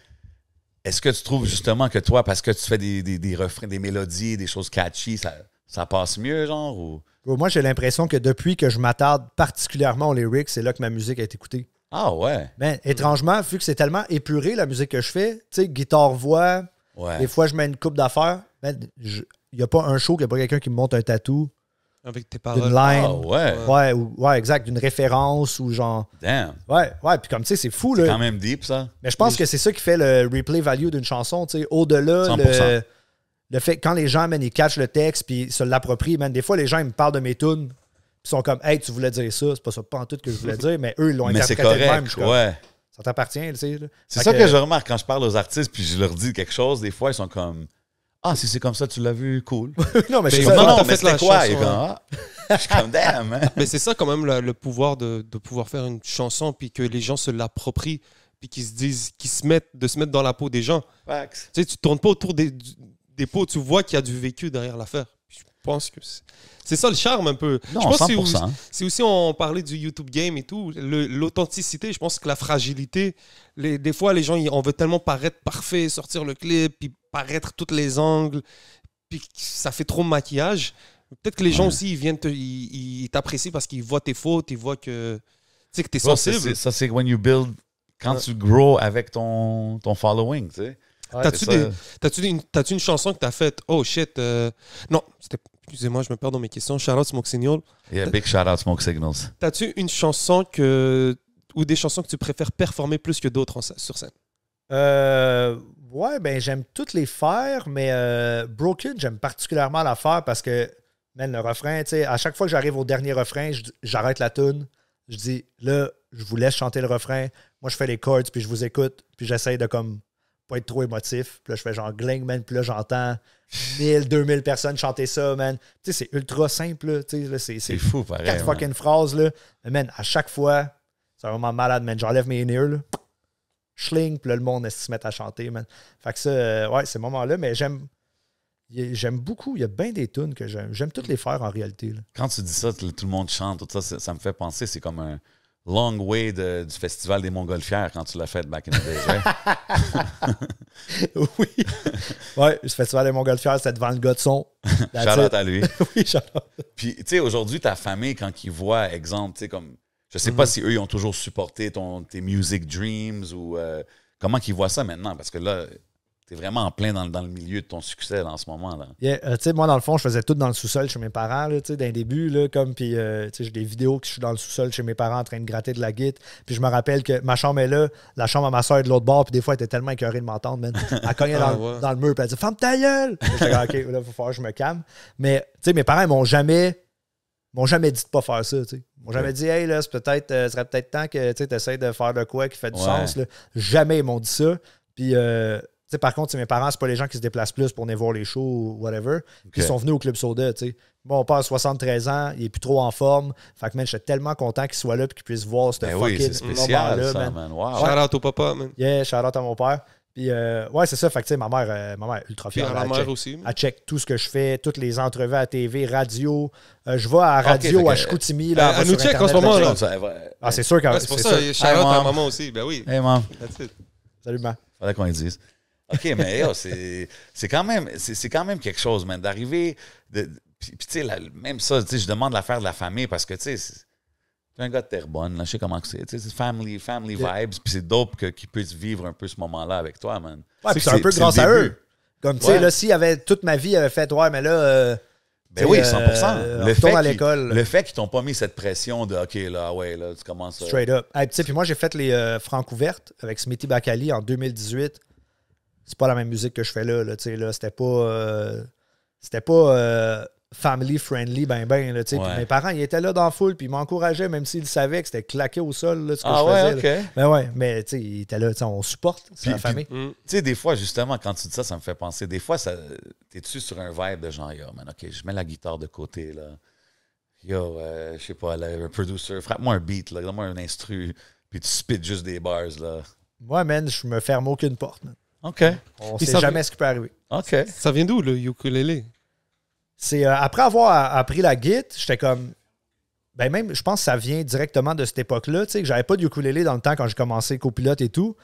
Est-ce que tu trouves justement que toi, parce que tu fais des, refrains, des mélodies, des choses catchy, ça, passe mieux, genre? Moi, j'ai l'impression que depuis que je m'attarde particulièrement aux lyrics, c'est là que ma musique est écoutée. Ah ouais? Mais ben, étrangement, vu que c'est tellement épuré la musique que je fais, tu sais, guitare-voix, des fois je mets une coupe d'affaires, il ben, n'y a pas un show il n'y a pas quelqu'un qui me monte un tatou avec tes paroles. D'une line. Ah, ouais. Ouais, exact. D'une référence ou genre. Damn. Ouais, ouais. Puis comme, tu sais, c'est fou, là. C'est quand même deep, ça. Mais je pense que c'est ça qui fait le replay value d'une chanson, tu sais. Au-delà, le, le fait quand les gens, ils catchent le texte puis se l'approprient, Des fois, les gens, ils me parlent de mes tunes. ils sont comme, hey, tu voulais dire ça. C'est pas ça, pas en tout que je voulais dire, mais eux, ils l'ont interprété correct, de même. correct, ouais. Ça t'appartient, tu sais. C'est ça que, que je remarque quand je parle aux artistes puis je leur dis quelque chose. Des fois, ils sont comme. Ah, si c'est comme ça, tu l'as vu, cool. non, mais je suis comme hein. Mais c'est ça, quand même, le, pouvoir de, pouvoir faire une chanson, puis que les gens se l'approprient, puis qu'ils se disent, qu'ils se mettent, de se mettre dans la peau des gens. Tu sais, tu tournes pas autour des, des peaux, tu vois qu'il y a du vécu derrière l'affaire pense que c'est ça le charme un peu. Non, je pense Aussi, hein. si aussi on parlait du YouTube game et tout, l'authenticité, je pense que la fragilité, les, des fois les gens, on veut tellement paraître parfait, sortir le clip, puis paraître tous les angles, puis ça fait trop maquillage. Peut-être que les gens aussi, ils viennent, t'apprécient parce qu'ils voient tes fautes, ils voient que tu es que sensible. Ça c'est when you build, quand tu grow avec ton, ton following, tu sais t'as-tu, une, chanson que t'as faite Oh shit. Euh, non, Excusez-moi, je me perds dans mes questions. Shout out Smoke Signals. Yeah, big shout out Smoke Signals. T'as-tu une chanson que. ou des chansons que tu préfères performer plus que d'autres sur scène euh, Ouais, ben j'aime toutes les faire, mais euh, Broken, j'aime particulièrement la faire parce que, man, le refrain, tu sais, à chaque fois que j'arrive au dernier refrain, j'arrête la tune. Je dis, là, je vous laisse chanter le refrain. Moi, je fais les chords, puis je vous écoute, puis j'essaye de comme pas être trop émotif. Puis là, je fais genre gling, man. Puis là, j'entends 1000, 2000 personnes chanter ça, man. Tu sais, c'est ultra simple, Tu sais, c'est fou, pareil. Quatre fucking phrases, là. Mais, man, à chaque fois, c'est un moment malade, man. J'enlève mes nœuds, là. Schling, puis là, le monde se met à chanter, man. Fait que ça, euh, ouais, ces moments-là, mais j'aime. J'aime beaucoup, il y a bien des tunes que j'aime. J'aime toutes les faire en réalité. Quand tu dis ça, tout le monde chante, tout ça, ça me fait penser, c'est comme un, long way de, du Festival des Montgolfières quand tu l'as fait back in the day. oui. Oui, le Festival des Montgolfières, c'est devant le gars de son. Charlotte à lui. oui, Charlotte. Puis, tu sais, aujourd'hui, ta famille, quand ils voient, exemple, tu sais, comme, je sais pas mm-hmm. si eux, ils ont toujours supporté ton, tes music dreams ou euh, comment qu'ils voient ça maintenant, parce que là, T'es vraiment en plein dans, le milieu de ton succès en ce moment. là. Yeah, euh, moi, dans le fond, je faisais tout dans le sous-sol chez mes parents, sais d'un début. Là, comme, puis, euh, j'ai des vidéos que je suis dans le sous-sol chez mes parents en train de gratter de la guite. Puis je me rappelle que ma chambre est là, la chambre à ma soeur est de l'autre bord. Puis des fois, elle était tellement écœurée de m'entendre, Elle cognait ah, dans, le mur, puis elle dit Femme ta gueule OK, là, il faut faire, je me calme. Mais, tu sais, mes parents, ils m'ont jamais m'ont jamais dit de pas faire ça. Ils m'ont jamais dit, hey, là, c'est peut-être, euh, serait peut-être temps que tu essaies de faire de quoi qui fait du sens. Jamais ils m'ont dit ça. Puis, par contre, mes parents, c'est pas les gens qui se déplacent plus pour venir voir les shows ou whatever. Okay. Ils sont venus au Club Soda, tu Mon père a 73 ans, il est plus trop en forme. Fait que, je suis tellement content qu'il soit là et qu'il puisse voir ce ben fucking moment-là, Shout out au papa, man. Yeah, shout out à mon père. Puis, euh, ouais, c'est ça. Euh, ma mère, est ma mère ultra fière. Elle check tout ce que je fais, toutes les entrevues à TV, radio. Euh, je vais à radio à Chicoutimi. Là, ben, elle nous check en ce moment, Ah, c'est sûr qu'elle C'est pour ça, shout out à maman aussi. Ben oui. Hey, maman. Salut, maman. Fallait qu'on le dise. OK, mais c'est quand, même, quand même quelque chose, man, d'arriver. De, puis, tu sais, même ça, je demande l'affaire de la famille parce que, tu sais, un gars de terre bonne, je sais comment c'est. C'est family, family vibes, puis c'est dope qu'ils puissent vivre un peu ce moment-là avec toi, man. Ouais, c'est un peu grâce à eux. Comme, tu sais, là, si avait, toute ma vie avait fait, ouais, mais là. Euh, ben oui, 100 euh, le, fait à l'école. le fait qu'ils t'ont pas mis cette pression de OK, là, ouais, là, tu commences. Euh, Straight up. puis moi, j'ai fait les Francs ouvertes avec Smithy Bacali en 2018 c'est pas la même musique que je fais là. là, là c'était pas. Euh, c'était pas. Euh, family friendly, ben ben. Là, sais Mes parents, ils étaient là dans la foule, puis ils m'encourageaient, même s'ils savaient que c'était claqué au sol, là, ce que ah je ouais, faisais. Ben ouais, mais ils étaient là, on supporte, c'est la famille. Mm. Tu sais, des fois, justement, quand tu dis ça, ça me fait penser. Des fois, t'es-tu sur un vibe de genre, yo, man, OK, je mets la guitare de côté, là. Yo, euh, je sais pas, le un producer, frappe-moi un beat, là, donne-moi un instru, puis tu spit juste des bars, là. Moi, man, je me ferme aucune porte, OK. On ne sait jamais ce qui peut arriver. OK. Ça vient d'où, le ukulélé? C'est euh, après avoir appris la guitare, j'étais comme ben même je pense que ça vient directement de cette époque-là, tu sais que j'avais pas de ukulélé dans le temps quand j'ai commencé copilote et tout.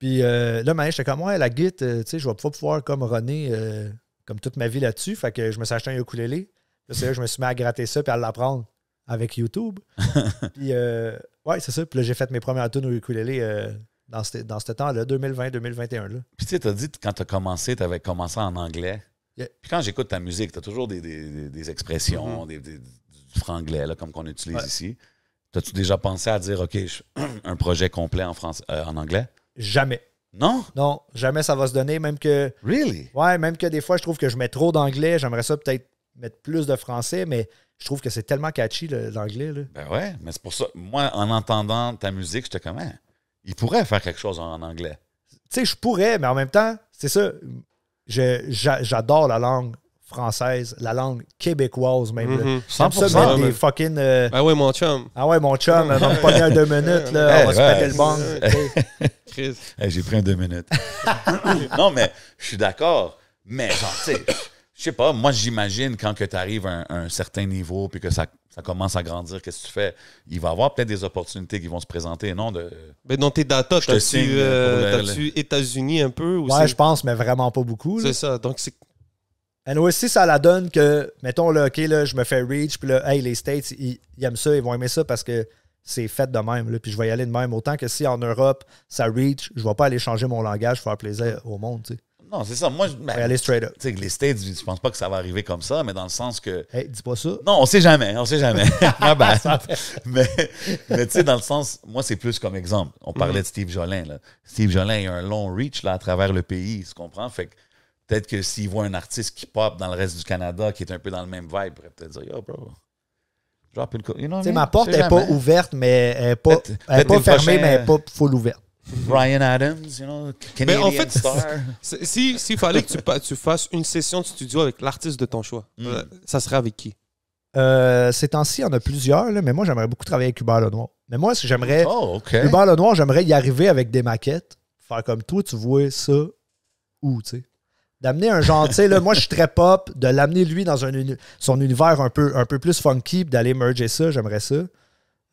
Puis euh, là maintenant j'étais comme ouais la guitare, euh, tu sais je vais pas pouvoir comme runner comme toute ma vie là-dessus, fait que je me suis acheté un ukulélé. là je me suis mis à gratter ça puis à l'apprendre avec YouTube. puis ouais, c'est ça, puis là j'ai fait mes premières tunes au ukulélé dans ce, temps-là, 2020-2021. Puis tu sais, as dit quand tu as commencé, tu avais commencé en anglais. Puis quand j'écoute ta musique, tu as toujours des, expressions, mm-hmm. des, du franglais, comme qu'on utilise ici. T'as-tu déjà pensé à dire, OK, un projet complet en, France, euh, en anglais? Jamais. Non? Non, jamais ça va se donner, même que. Really? Ouais, même que des fois, je trouve que je mets trop d'anglais. J'aimerais ça peut-être mettre plus de français, mais je trouve que c'est tellement catchy l'anglais. Ben ouais, mais c'est pour ça. Moi, en entendant ta musique, j'étais comme, hein, il pourrait faire quelque chose en anglais. Tu sais, je pourrais, mais en même temps, c'est ça. J'adore la langue française, la langue québécoise même. Mm pour des fucking. Ah ouais, mon chum. Ah ouais, mon chum, on va pogner deux minutes, là, eh, on va se le bang. Eh, j'ai pris un deux minutes. non, mais je suis d'accord, mais genre, tu sais je sais pas, moi j'imagine quand que tu arrives à un, certain niveau puis que ça, commence à grandir, qu'est-ce que tu fais? Il va y avoir peut-être des opportunités qui vont se présenter, non? De, mais ben, dans tes datas, t'as-tu euh, États-Unis un peu? Ouais, je pense, mais vraiment pas beaucoup. C'est ça, donc c'est... aussi, ça la donne que, mettons, là, OK, là, je me fais reach, puis là, hey, les States, ils, aiment ça, ils vont aimer ça parce que c'est fait de même, puis je vais y aller de même. Autant que si en Europe, ça reach, je ne vais pas aller changer mon langage, pour faire plaisir au monde, tu sais. Non, c'est ça. Moi, je. Ben, straight tu sais, les States, je pense pas que ça va arriver comme ça, mais dans le sens que. Hey, dis pas ça. Non, on ne sait jamais, on ne sait jamais. Ah ben, mais tu sais, dans le sens, moi, c'est plus comme exemple. On parlait mm. de Steve Jolin. Steve Jolin, il a un long reach là, à travers le pays, tu comprends? Fait que peut-être que s'il voit un artiste qui pop dans le reste du Canada qui est un peu dans le même vibe, il pourrait peut-être dire Yo, bro. Drop une ma porte n'est pas ouverte, mais elle n'est pas, fermée, mais elle n'est pas full ouverte. Brian Adams, Mais en fait, s'il si, fallait que tu, fasses une session de studio avec l'artiste de ton choix, hmm. euh, ça serait avec qui? Euh, ces temps-ci, il y en a plusieurs, mais moi, j'aimerais beaucoup travailler avec Hubert Lenoir. Mais moi, si j'aimerais. Oh, Hubert Lenoir, j'aimerais y arriver avec des maquettes, faire comme toi, tu vois ça ou tu sais. D'amener un genre, tu là, moi, je suis très pop, de l'amener lui dans un, son univers un peu, un peu plus funky, d'aller merger ça, j'aimerais ça.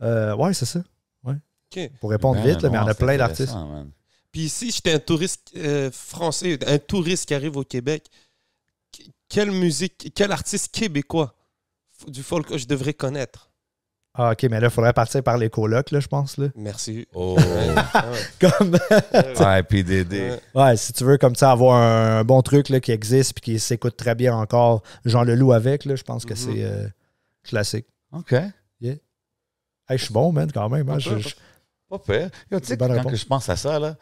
Euh, ouais, c'est ça. Pour répondre vite, là, mais on a plein d'artistes. Puis si j'étais un touriste euh, français, un touriste qui arrive au Québec, quelle musique, quel artiste québécois du folk je devrais connaître? Ah, ok, mais là, il faudrait partir par les colocs, là, je pense. Là. Merci. Oh. comme. PDD. Ouais, si tu veux, comme ça, avoir un bon truc qui existe et qui s'écoute très bien encore, Jean Leloup avec, là, je pense que mm-hmm. c'est euh, classique. Ok. je suis bon, man, quand même. Hein, je, quand je pense à ça, là,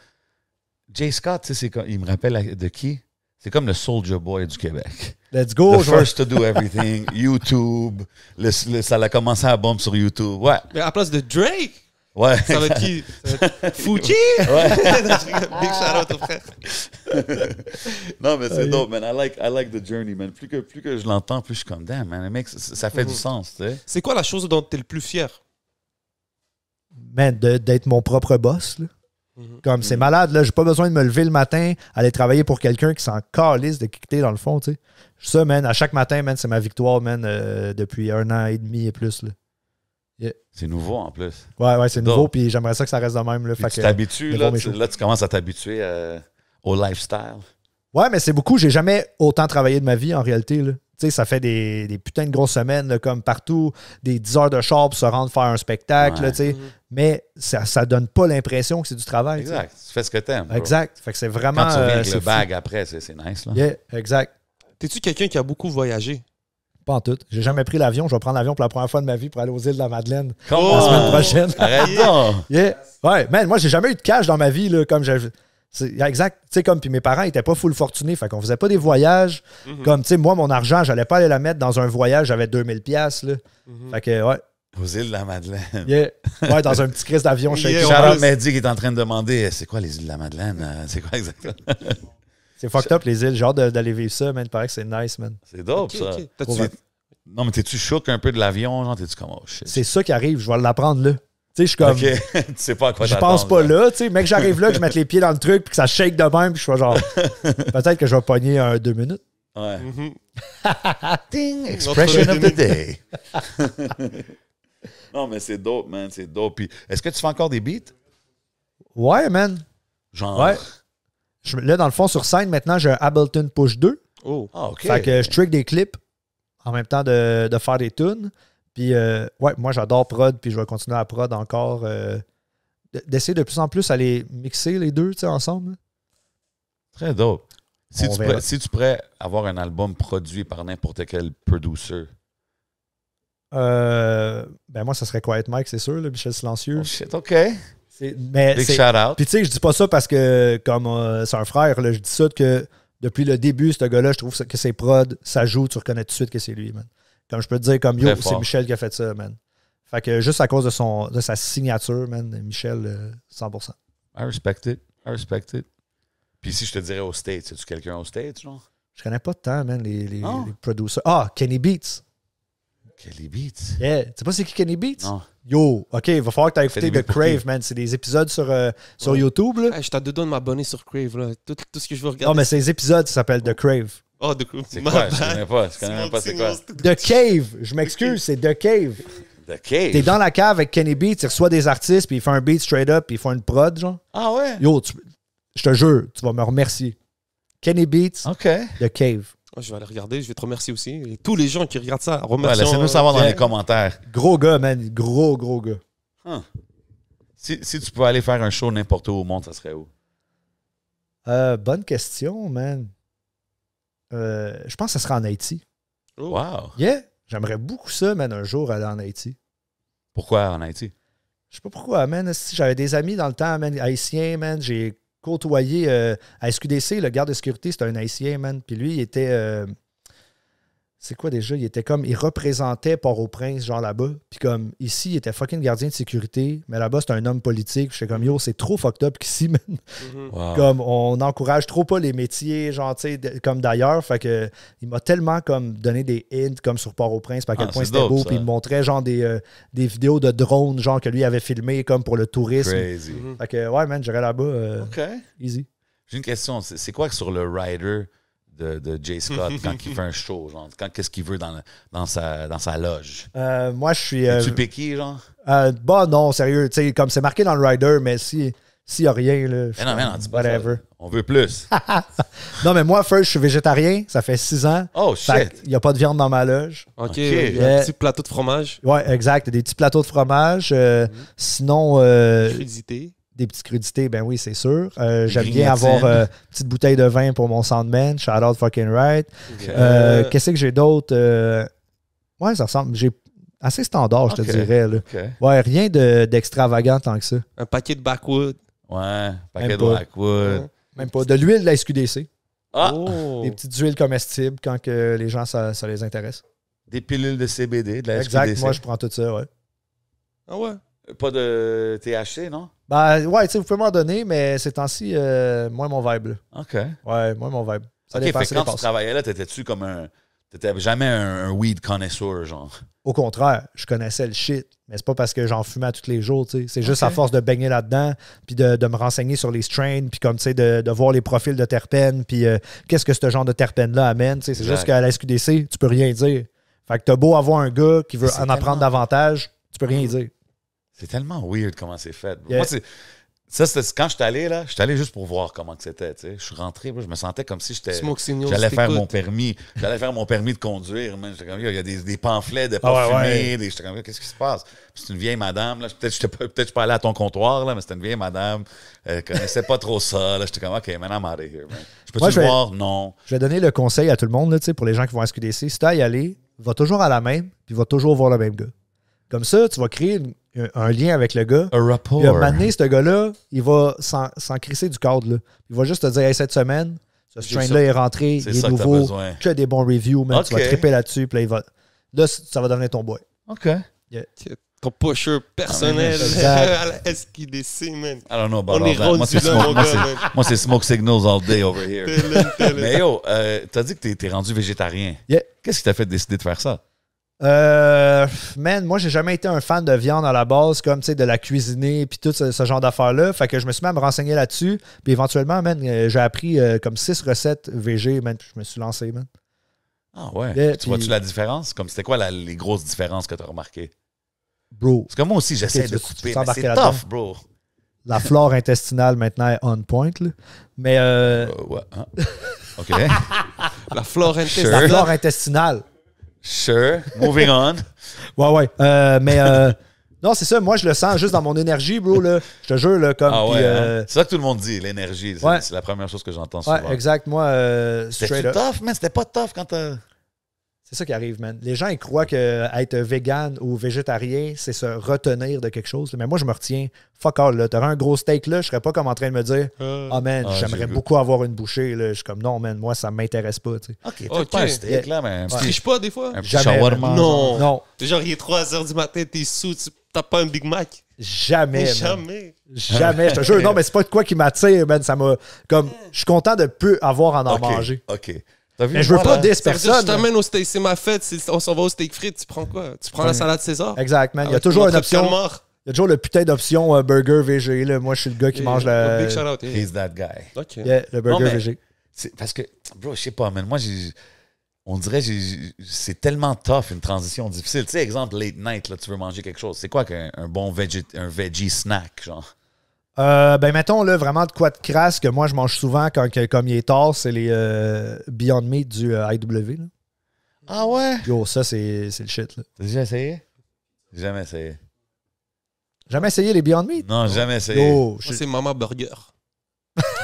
Jay Scott, tu sais, il me rappelle de qui? C'est comme le Soldier Boy du Québec. Let's go. The first to do everything. YouTube. ça a commencé à bomber sur YouTube. Ouais. Mais à place de Drake. Ouais. Ça va être qui? Fuji? Ouais. Big shout out au frère. non, mais c'est dope, man. I like, I like the journey, man. Plus que, plus que je l'entends, plus je suis comme, damn, man. Mec, ça fait du mhm. sens, tu sais. C'est quoi la chose dont tu es le plus fier? d'être mon propre boss. Mhm. Comme c'est mhm. malade, là, j'ai pas besoin de me lever le matin, aller travailler pour quelqu'un qui s'en calisse de quitter dans le fond, tu sais. Ça, man, à chaque matin, man, c'est ma victoire, man, euh, depuis un an et demi et plus, là. C'est nouveau en plus. Ouais, ouais, c'est nouveau, puis j'aimerais ça que ça reste de même. Là, tu t'habitues, là, là, tu commences à t'habituer euh, au lifestyle. Ouais, mais c'est beaucoup. J'ai jamais autant travaillé de ma vie en réalité. Là. sais, ça fait des, putains de grosses semaines comme partout, des 10 heures de char pour se rendre faire un spectacle. Mais ça ne donne pas l'impression que c'est du travail. Exact. Tu fais ce que t'aimes. Exact. Fait que c'est vraiment. Quand tu euh, reviens le bague après, c'est nice. exact. T'es-tu quelqu'un qui a beaucoup voyagé? Pas en tout. J'ai jamais pris l'avion. Je vais prendre l'avion pour la première fois de ma vie pour aller aux îles de la Madeleine la semaine prochaine. Arrête Ouais, Mais moi, j'ai jamais eu de cash dans ma vie. comme j'avais exact. Tu sais, comme, puis mes parents étaient pas full fortunés. Fait qu'on faisait pas des voyages. Mhm. Comme, tu sais, moi, mon argent, j'allais pas aller la mettre dans un voyage. J'avais 2000 pièces là. Mhm. Fait que, ouais. Aux îles de la Madeleine. Ouais, dans un petit crise d'avion chez yeah, Charles Mehdi qui est en train de demander eh, c'est quoi les îles de la Madeleine euh, C'est quoi exactement C'est fucked up, les îles. J'ai hâte d'aller vivre ça, man. Il paraît que c'est nice, man. C'est dope, ça. Non, mais t'es-tu choqué un peu de l'avion? Genre, t'es-tu comme, oh, C'est ça qui arrive. Je vais l'apprendre là sais, je suis comme. Je pense pas là, tu sais. Mec, j'arrive là, que je mette les pieds dans le truc, puis que ça shake de même, puis je suis genre. Peut-être que je vais pogner un deux minutes. Ouais. Mhm. Expression of the day. non, mais c'est dope, man. C'est dope. Puis, est-ce que tu fais encore des beats? Ouais, man. Genre. Ouais. là, dans le fond, sur scène, maintenant, j'ai un Ableton Push 2. Oh, ah, OK. Fait que je trick des clips en même temps de, de faire des tunes. Euh, ouais, moi, j'adore prod, puis je vais continuer à prod encore. Euh, d'essayer de plus en plus à les mixer les deux, tu sais, ensemble. Très dope. Si tu, pourrais, si avoir un album produit par n'importe quel producer, euh, ben moi, ça serait Quiet Mike, c'est sûr, le Michel Silencieux. C'est oh, shit, OK. Mais Big shout out. Puis tu sais, je dis pas ça parce que, comme c'est un frère, là, je dis ça que depuis le début, ce gars-là, je trouve que c'est Prod, ça joue, tu reconnais tout de suite que c'est lui, man. Comme je peux te dire, comme yo, c'est Michel qui a fait ça, man. Fait que juste à cause de, son, de sa signature, man, Michel, 100%. Euh, I respect it. I respect it. Puis si je te dirais au States, c'est tu quelqu'un au States, genre? Je connais pas tant, man, les, les, ah. producers. Ah, Kenny Beats. Kenny Beats. Yeah. Tu sais pas c'est qui Kenny Beats? Non. Yo, OK, il va falloir que tu écouté The Crave, man. C'est des épisodes sur, euh, sur YouTube. Là. je t'ai dedans de m'abonner sur Crave. Là. Tout, tout, ce que je veux regarder. Non, mais ces épisodes s'appellent The Crave. Oh, du coup. C'est quoi? Je connais pas. Je connais même pas c'est quoi. The Cave. Je m'excuse, c'est The Cave. The Cave. T'es dans la cave avec Kenny Beats, il reçoit des artistes, puis il fait un beat straight up, puis ils font une prod, genre. Ah ouais? Yo, je te jure, tu vas me remercier. Kenny Beats, OK. The Cave. je vais aller regarder, je vais te remercier aussi. tous les gens qui regardent ça, remercie. Laissez-nous euh, savoir dans les commentaires. Gros gars, man. Gros, gros gars. Si, tu pouvais aller faire un show n'importe où au monde, ça serait où? Euh, bonne question, man. Euh, je pense que ça sera en Haïti. Oh. Wow. Yeah. J'aimerais beaucoup ça, man, un jour aller en Haïti. Pourquoi en Haïti? Je sais pas pourquoi, man. J'avais des amis dans le temps, haïtiens, man. J'ai côtoyé euh, à SQDC, le garde de sécurité, c'était un haïtien, man. Puis lui, il était. Euh, c'est quoi déjà? Il était comme, il représentait Port-au-Prince, genre là-bas. Puis comme, ici, il était fucking gardien de sécurité, mais là-bas, c'est un homme politique. je suis comme, yo, c'est trop fucked up qu'ici, man. Mhm. Comme, on encourage trop pas les métiers, genre, tu sais, comme d'ailleurs. Fait que, il m'a tellement, comme, donné des hints, comme sur Port-au-Prince, à ah, quel point c'était beau. Puis il me montrait, genre, des, euh, des vidéos de drones, genre, que lui avait filmé, comme pour le tourisme. Fait que, ouais, man, j'irais là-bas. Euh, OK. Easy. J'ai une question. C'est quoi sur le rider? de, Jay Scott quand il fait un show, genre, quand qu'est-ce qu'il veut dans, dans, sa, dans sa loge. Euh, moi, je suis. tu euh, genre? Euh, bah, non, sérieux. tu sais, comme c'est marqué dans le rider, mais si. S'il n'y a rien, là. non, On veut plus. Non, mais moi, first, je suis végétarien. Ça fait six ans. Oh, shit. Il n'y a pas de viande dans ma loge. OK, il y a un petit plateau de fromage. Ouais, exact. Des petits plateaux de fromage. Mm-hmm. Sinon, euh, des petites crudités, ben oui, c'est sûr. Euh, j'aime bien avoir euh, une petite bouteille de vin pour mon Sandman, shout out fucking right. Euh, qu'est-ce que j'ai d'autre? ouais, ça ressemble. J'ai assez standard, je te dirais. Ouais, rien d'extravagant tant que ça. Un paquet de backwood. Ouais, paquet de backwood. Même pas. De l'huile de la SQDC. Ah! Des petites huiles comestibles quand que les gens, ça, les intéresse. Des pilules de CBD, de la Exact, moi je prends tout ça, ouais. Ah ouais? Pas de THC, non? Ben, ouais, tu sais, vous pouvez m'en donner, mais ces temps-ci, euh, moins mon vibe. Là. OK. Ouais, moins mon vibe. OK, fait quand tu travaillais là, t'étais-tu comme un. T'étais jamais un, weed connaisseur, genre? Au contraire, je connaissais le shit, mais c'est pas parce que j'en fumais tous les jours, tu sais. C'est juste à force de baigner là-dedans, puis de, me renseigner sur les strains, puis comme, tu sais, de, voir les profils de terpènes, puis euh, qu'est-ce que ce genre de terpènes là amène, tu sais. C'est juste qu'à la SQDC, tu peux rien dire. Fait que t'as beau avoir un gars qui veut en apprendre davantage, tu peux rien mhm. dire. C'est tellement weird comment c'est fait. Moi, c'est. quand je suis allé, là, je suis allé juste pour voir comment c'était. Je suis rentré, je me sentais comme si j'étais. J'allais faire mon permis. J'allais faire mon permis de conduire. il y a des, pamphlets de ah pas qu'est-ce qui se passe? C'est une vieille madame. Peut-être que je ne peut pas allé à ton comptoir, là, mais c'était une vieille madame. Elle connaissait pas trop ça. J'étais comme, OK, maintenant, I'm Je peux-tu voir? Non. Je vais donner le conseil à tout le monde, pour les gens qui vont à SQDC. Si tu as y aller, va toujours à la même, puis va toujours voir le même gars. Comme ça, tu vas créer un, lien avec le gars. Un rapport. Puis à un ce gars-là, il va s'en crisser du cadre. Là. Il va juste te dire hey, cette semaine, ce train-là est rentré, il est nouveau, tu as des bons reviews, tu vas triper là-dessus, là, là, ça va devenir ton boy. OK. Ton pusher personnel est-ce qu'il décide, man? I don't know about Moi, c'est smoke, smoke signals all day over here. mais yo, euh, t'as dit que t'es rendu végétarien. Qu'est-ce qui t'a fait décider de faire ça? Euh, man, moi, j'ai jamais été un fan de viande à la base, comme, tu sais, de la cuisiner, puis tout ce, genre d'affaires-là. Fait que je me suis même renseigné là-dessus. Puis éventuellement, man, euh, j'ai appris euh, comme six recettes VG, man, puis je me suis lancé, man. Ah ouais. tu vois-tu la différence? Comme, c'était quoi les grosses différences que tu as remarquées? Bro. Parce que moi aussi, j'essaie de couper. C'est tough, bro. La flore intestinale maintenant est on point. Là. Mais. Euh... euh ouais, hein. OK. la flore La flore intestinale. Sure. Moving on. ouais, ouais. Euh, mais euh, non, c'est ça. Moi, je le sens juste dans mon énergie, bro. Là. Je te jure, comme. Ah, hein. euh, C'est ça que tout le monde dit, l'énergie. C'est la première chose que j'entends souvent. Ouais, exact. Moi, straight up. tough, mais c'était pas tough quand t'as. C'est ça qui arrive, man. Les gens, ils croient que être vegan ou végétarien, c'est se retenir de quelque chose. Mais moi, je me retiens. Fuck all, là. T'aurais un gros steak, là. Je serais pas comme en train de me dire, Ah, ah man, ah, j'aimerais beaucoup avoir une bouchée, là. Je suis comme, non, man, moi, ça m'intéresse pas, tu sais. Ok, t'as pas un steak, là, mais. Tu triches pas, des fois? Jamais, Non. T'es Genre, il est 3 h du matin, t'es sous, tu t'as pas un Big Mac. Jamais. Jamais. Jamais, je te jure. Non, mais c'est pas de quoi qui m'attire, man. Ça m'a. Comme, je suis content de peu avoir à en manger. OK. Vu, mais je veux pas 10 personnes. je t'amène au steak, c'est ma fête, on s'en va au steak frites, tu prends quoi Tu prends la salade César Exact, man. Il y a ah, toujours une option. Il y a toujours le putain d'option euh, burger VG. Moi, je suis le gars qui mange euh, la. Big shout out. He's that guy. Okay. Yeah, le burger non, VG. Parce que, bro, je sais pas, man. Moi, on dirait que c'est tellement tough une transition difficile. Tu sais, exemple, late night, tu veux manger quelque chose. C'est quoi qu'un bon un veggie snack, genre? Euh, ben, mettons, là, vraiment de quoi de crasse que moi, je mange souvent quand, comme il est tard, c'est les euh, Beyond Meat du euh, IW. Ah ouais? Yo, ça, c'est c'est le shit, là. T'as déjà essayé? J'ai Jamais essayé. Jamais essayé les Beyond Meat? Non, jamais essayé. Moi, c'est Maman Burger.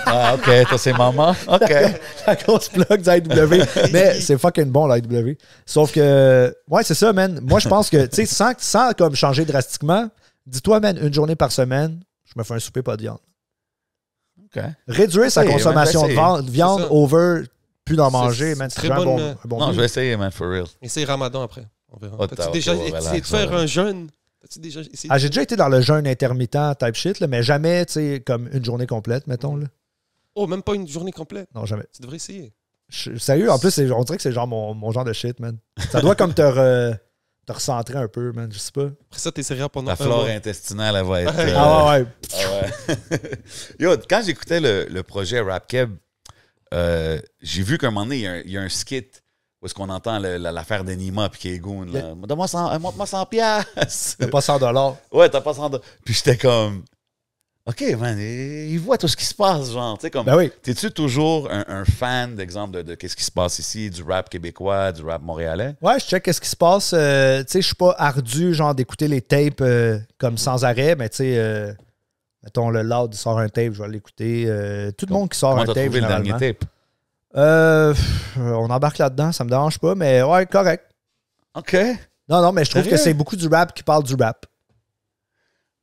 Ah, ok, toi, c'est Mama Ok. la grosse plug du IW. Mais c'est fucking bon, l'IW. Sauf que, ouais, c'est ça, man. Moi, je pense que, tu sais, sans, sans comme changer drastiquement, dis-toi, man, une journée par semaine, je me fais un souper pas de viande. OK. Réduire sa ben, consommation de viande over plus d'en manger, man. C'est bon, bon, euh, Non, je vais essayer, man, for real. Essaye Ramadan après. On verra. tu déjà essayé ah, de faire un jeûne? Déjà ah, j'ai déjà été dans le jeûne intermittent type shit, là, mais jamais, tu sais, comme une journée complète, mettons. Là. Oh, même pas une journée complète. Non, jamais. Tu devrais essayer. sérieux, en plus, on dirait que c'est genre mon, mon, genre de shit, man. Ça doit comme te te recentrer un peu, man. Je sais pas. Après ça, tes sérieux pendant La flore intestinale, elle va être. Euh, ah ouais. ouais. Ah Yo, quand j'écoutais le, le, projet Rap euh, j'ai vu qu'à un moment donné, il y, a un, skit où est-ce qu'on entend l'affaire d'Anima puis Kegoun. Là. Donne-moi euh, montre-moi 100 piastres. T'as pas 100 dollars. Ouais, t'as pas 100 Puis j'étais comme, OK, man, il voit tout ce qui se passe, genre. sais, comme, ben oui. T'es-tu toujours un, fan, d'exemple, de, qu'est-ce qui se passe ici, du rap québécois, du rap montréalais? Ouais, je check qu'est-ce qui se passe. Euh, tu sais, je suis pas ardu, genre, d'écouter les tapes euh, comme sans arrêt, mais tu sais, euh, mettons, le Loud, il sort un tape, je vais l'écouter. tout le monde qui sort un tape, trouvé le dernier tape? on embarque là-dedans, ça me dérange pas, mais ouais, correct. OK. Non, non, mais je trouve que c'est beaucoup du rap qui parle du rap.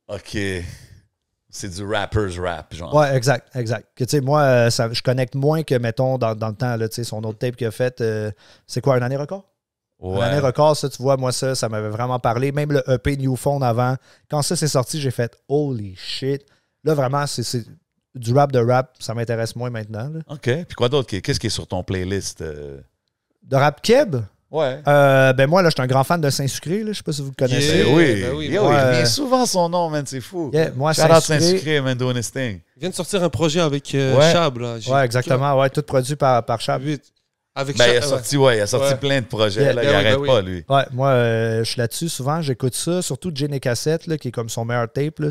OK. C'est du rapper's rap, genre. Ouais, exact, exact. Que, tu sais, moi, euh, ça, je connecte moins que, mettons, dans, le temps, là, tu sais, son autre tape qu'il a fait, euh, c'est quoi, un année record? Ouais. Un année record, ça, tu vois, moi, ça, ça m'avait vraiment parlé. Même le EP New Phone avant, quand ça s'est sorti, j'ai fait « Holy shit! » Là, vraiment, c'est du rap de rap, ça m'intéresse moins maintenant. OK. Puis quoi d'autre? Qu'est-ce qui est sur ton playlist? Euh? De rap keb? Ouais. Euh, ben moi, là, je suis un grand fan de Saint-Sucré. Je sais pas si vous le connaissez. oui, ben oui, ben oui. Euh, il souvent son nom, c'est fou. Yeah, Saint-Sucré, man, doing thing. Il vient de sortir un projet avec euh, Chab. Oui, Ouais, exactement. Ouais, tout produit par, par Chab. Avec ben, il a sorti, ouais. il a sorti plein de projets. Là, il n'arrête pas, lui. Ouais, moi, je suis là-dessus souvent. J'écoute ça. Surtout Jenny Cassette, là, qui est comme son meilleur tape, là,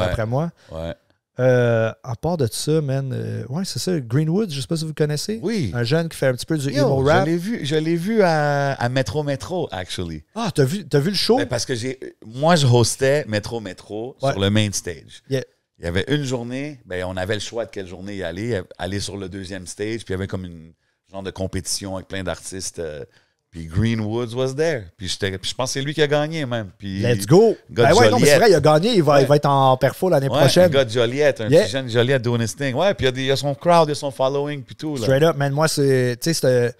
d'après moi. Ouais. Euh, à part de ça, man, euh, ouais, c'est ça. Greenwood, je sais pas si vous connaissez. Oui. Un jeune qui fait un petit peu du emo rap. Je l'ai vu, vu à, à Metro Metro, actually. Ah, t'as vu, le show? Ben, parce que j'ai, moi, je hostais Metro Metro sur le main stage. Il y avait une journée, ben, on avait le choix de quelle journée y aller. Aller sur le deuxième stage, puis il y avait comme une genre de compétition avec plein d'artistes. Euh, puis Greenwoods was there. Puis, je pense que c'est lui qui a gagné même. Let's go! Ben ouais, non, mais c'est vrai, il a gagné. Il va, il va être en perfo l'année prochaine. Un gars Joliette, un petit jeune Joliette doing his thing. Ouais, puis il y, a son crowd, il y a son following, puis tout. Là. Straight up, man. Moi, c'est. Tu sais,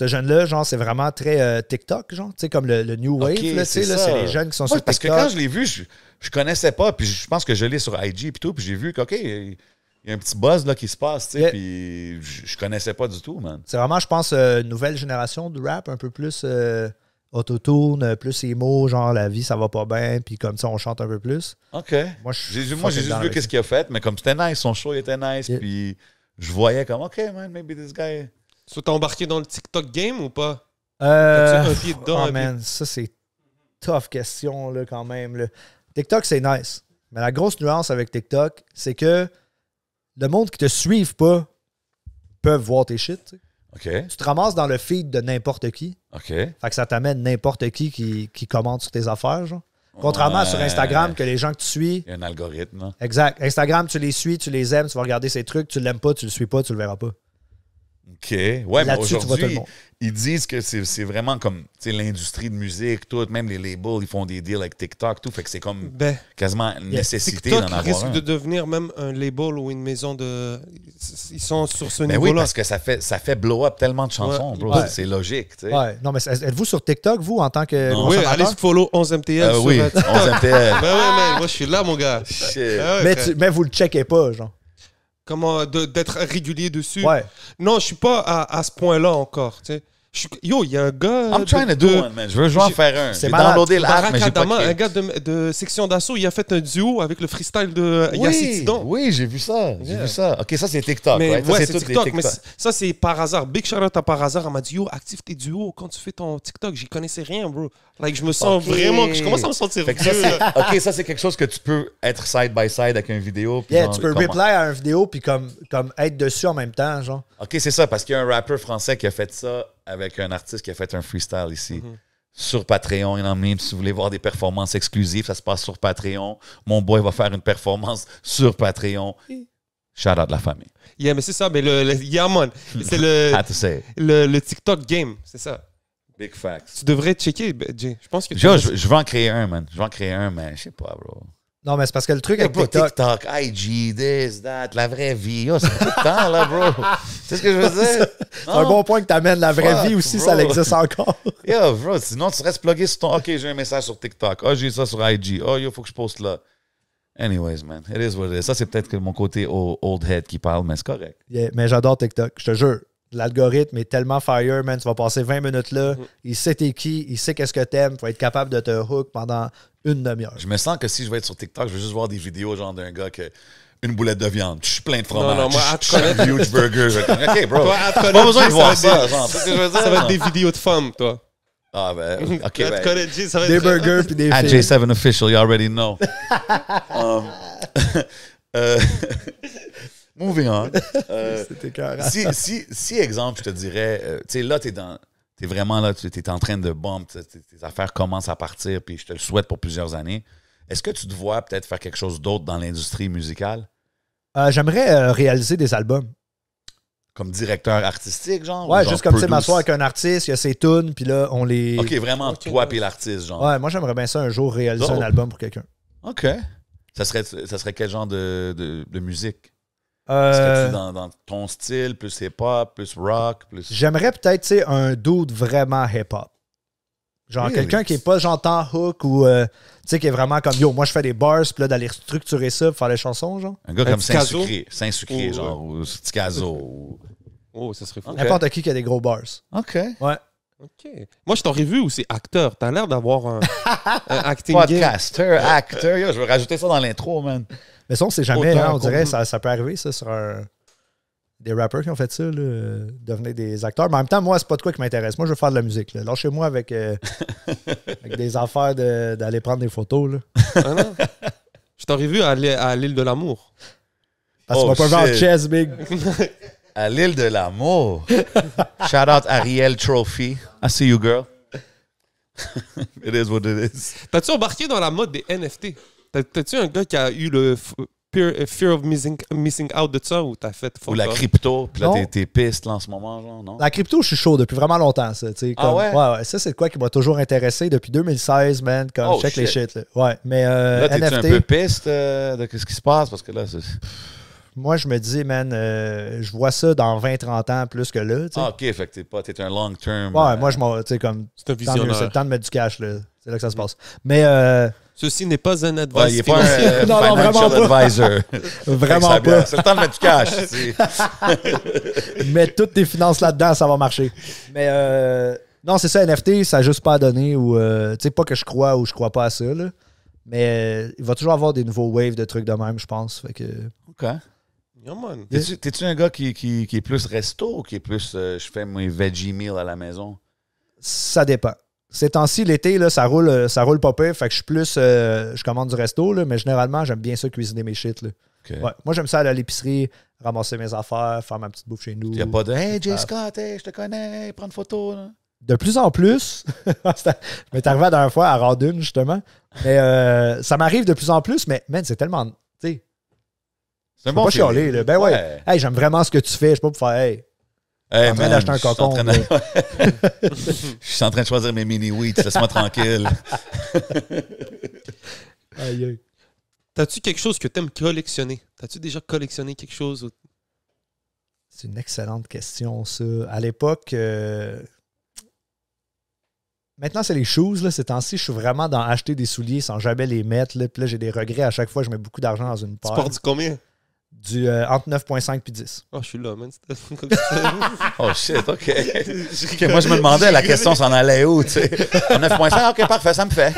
ce jeune-là, genre, c'est vraiment très euh, TikTok, genre, tu sais, comme le, New Wave, c'est les jeunes qui sont sur parce TikTok. Parce que quand je l'ai vu, je, connaissais pas, puis je pense que je l'ai sur IG, puis tout, puis j'ai vu qu'OK, il y a un petit buzz là, qui se passe, tu sais, puis je connaissais pas du tout, man. C'est vraiment, je pense, euh, une nouvelle génération de rap, un peu plus auto euh, autotune, euh, plus émo, genre la vie, ça va pas bien, puis comme ça, on chante un peu plus. OK. Moi, j'ai, juste vu qu'est-ce qu'il a fait, mais comme c'était nice, son show était nice, puis je voyais comme, OK, man, maybe this guy. Tu t'es embarqué dans le TikTok game ou pas? Euh, un pied dedans, oh, man, ça, c'est tough question, là, quand même. TikTok, c'est nice. Mais la grosse nuance avec TikTok, c'est que le monde qui te suivent pas peuvent voir tes shit. Tu te ramasses dans le feed de n'importe qui. OK. Fait que ça t'amène n'importe qui, qui qui commente sur tes affaires, genre. Contrairement sur Instagram, que les gens que tu suis. Il y a un algorithme. Exact. Instagram, tu les suis, tu les aimes, tu vas regarder ces trucs, tu l'aimes pas, tu le suis pas, tu le verras pas. OK. Ouais, mais aujourd'hui, ils disent que c'est vraiment comme l'industrie de musique, tout, même les labels, ils font des deals avec TikTok, tout. Fait que c'est comme ben, quasiment une nécessité d'en avoir. risque de devenir même un label ou une maison de. Ils sont sur ce ben niveau-là. Oui, parce que ça fait, ça fait blow up tellement de chansons, C'est logique. Ouais. Non, mais êtes-vous sur TikTok, vous, en tant que. Oui, allez follow 11MTL. Euh, oui, 11MTL. ben mais moi, je suis là, mon gars. Ah mais, vous ne vous le checkez pas, genre. Comment d'être régulier dessus. Non, je suis pas à, à ce point-là encore. Tu sais. Yo, il y a un gars. I'm trying to do one, man. Je veux juste en faire un. C'est downloadé l'art. mais j'ai pas Un gars de, Section d'Assaut, il a fait un duo avec le freestyle de oui, Tidon. Oui, j'ai vu ça. J'ai vu ça. OK, ça, c'est TikTok. Mais, Ça, c'est TikTok, mais ça, c'est par hasard. Big Charlotte, par hasard. Elle m'a dit, yo, active tes duos quand tu fais ton TikTok. J'y connaissais rien, bro. Like, je me sens vraiment... Je commence à me sentir vieux. Ça, OK, ça, c'est quelque chose que tu peux être side by side avec une vidéo. Yeah, tu peux comment... à une vidéo puis comme, comme être dessus en même temps, genre. OK, c'est ça, parce qu'il y a un rappeur français qui a fait ça avec un artiste qui a fait un freestyle ici. Sur Patreon, il en même Si vous voulez voir des performances exclusives, ça se passe sur Patreon. Mon boy va faire une performance sur Patreon. de la famille. Yeah, mais c'est ça, mais le, le c'est le, le, TikTok game, c'est ça. Big facts. Tu devrais checker, ben, Jay. Je pense que. je, vais en créer un, man. Je vais en créer un, mais je sais pas, bro. Non, mais c'est parce que le truc avec TikTok... IG, this, that, la vraie vie. Oh, c'est tout là, bro. sais ce que je veux dire. un bon point que t'amènes. La vraie vie aussi, ça existe encore. yeah, bro, sinon tu restes plugué sur ton. Ok, j'ai un message sur TikTok. oh, j'ai ça sur IG. oh, ah, il faut que je poste là. Anyways, man, it is what it is. Ça, c'est peut-être que mon côté old head qui parle, mais c'est correct. mais j'adore TikTok, je te jure. L'algorithme est tellement fire, man. Tu vas passer 20 minutes là. Mm. Il sait t'es qui, il sait qu'est-ce que t'aimes. il va être capable de te hook pendant une demi-heure. Je me sens que si je vais être sur TikTok, je vais juste voir des vidéos genre d'un gars que une boulette de viande. Je suis plein de fromage. Non, non, moi, Un huge burger. OK, bro. Toi, à Pas besoin de voir ça. ça, va être des vidéos de femmes, toi. Ah, ben, OK. À ben. ça va être des burgers puis des. À J7 Official, you already know. Um, euh, moving on. Euh, si, si, si, exemple, je te dirais, euh, tu sais, là, t'es dans. T'es vraiment là, tu es en train de bomber, tes affaires commencent à partir, puis je te le souhaite pour plusieurs années. Est-ce que tu te vois peut-être faire quelque chose d'autre dans l'industrie musicale? Euh, j'aimerais euh, réaliser des albums. Comme directeur artistique, genre? Ouais, juste comme, tu sais, m'asseoir avec un artiste, il y a ses tunes, puis là, on les... OK, vraiment, toi puis l'artiste, genre. Ouais, moi, j'aimerais bien ça un jour réaliser oh. un album pour quelqu'un. OK. Ça serait, ça serait quel genre de, musique? Euh, dans, dans, ton style, plus hip-hop, plus rock, plus... J'aimerais peut-être, tu sais, un dude vraiment hip-hop. Genre, quelqu'un qui est pas genre hook ou, euh, tu sais, qui est vraiment comme, yo, moi, je fais des bars, puis là, d'aller structurer ça, pour faire les chansons, genre. Un gars comme Saint-Sucré, Saint-Sucré, genre, ou Ticazo. ou... Oh, ça serait fou. N'importe qui qui a des gros bars. OK. Ouais. OK. Moi, je t'aurais vu aussi acteur. T'as l'air d'avoir un, un, acting Podcaster, acteur. Yo, je veux rajouter ça dans l'intro, man. Mais ça, on sait jamais. là hein. on dirait, ça, ça, peut arriver, ça, sur un, des rappers qui ont fait ça, là, euh, des acteurs. Mais en même temps, moi, c'est pas de quoi qui m'intéresse. Moi, je veux faire de la musique. Là. Lâchez-moi avec, euh, des affaires d'aller prendre des photos. Là. Ah je t'aurais vu à l'île, de l'amour. Parce qu'on oh, pas voir Chess Big. à l'île de l'amour. Shout out Ariel Trophy. I see you, girl. it is what it is. T'as-tu embarqué dans la mode des NFT? t'as-tu un gars qui a eu le, Uh, fear of missing, missing out de ça ou t'as fait Ou la crypto, puis là, t'es, t'es piste en ce moment, genre, non? La crypto, je suis chaud depuis vraiment longtemps, ça. Ah comme, ah ouais? ouais? ouais? ça, c'est quoi qui m'a toujours intéressé depuis 2016, man, comme oh, check les shit. Là. Ouais, mais euh, là, NFT... un peu piste euh, de ce qui se passe? Parce que là, c'est moi, je me dis, man, euh, je vois ça dans 20-30 ans plus que là. T'sais. Ah, OK, fait que t'es pas, t'es un long term. Ouais, euh, moi, je m'en, C'est un visionnaire. C'est le temps de mettre du cash, là. C'est là que ça se mm. passe. Mais, Ceci n'est pas un advisor. n'est pas un euh, vraiment pas. advisor. vraiment pas. C'est le temps de mettre du cash. Mets toutes tes finances là-dedans, ça va marcher. Mais euh, non, c'est ça, NFT, ça n'a juste pas à donner. Euh, tu sais, pas que je crois ou je crois pas à ça. mais il va toujours avoir des nouveaux waves de trucs de même, je pense. OK. T'es-tu un gars qui, est plus resto ou qui est plus je fais mes veggie meal à la maison? Ça dépend. Ces temps-ci, l'été, ça roule, euh, ça roule pas peu. Fait que je suis plus. Euh, je commande du resto, là, mais généralement, j'aime bien ça cuisiner mes shit. Là. Moi, j'aime ça aller à l'épicerie, ramasser mes affaires, faire ma petite bouffe chez nous. Il n'y a pas de Hey, Jay ah. Scott, je te connais, prendre photo. De plus en plus, Mais t'es arrivé la dernière fois à Radune, justement. Mais euh, ça m'arrive de plus en plus, mais man, c'est tellement. Tu sais. C'est bon. Pas chialer, là. Ben ouais. Hey, j'aime vraiment ce que tu fais. Je peux pas pour faire Hey, en train un cocon. Je suis, en train de choisir mes mini wheats laisse-moi tranquille. Aïe. T'as-tu quelque chose que tu aimes collectionner? T'as-tu déjà collectionné quelque chose? C'est une excellente question, ça. À l'époque, euh, maintenant, c'est les choses Ces temps-ci, je suis vraiment dans acheter des souliers sans jamais les mettre. Là. Puis là, j'ai des regrets à chaque fois. Je mets beaucoup d'argent dans une paire. Tu portes du combien? du, euh, entre 9.5 puis 10. Oh, je suis là, man. oh shit, ok. Moi, je me demandais, la question ça en allait où, tu sais. 9.5, ok, parfait, ça me fait.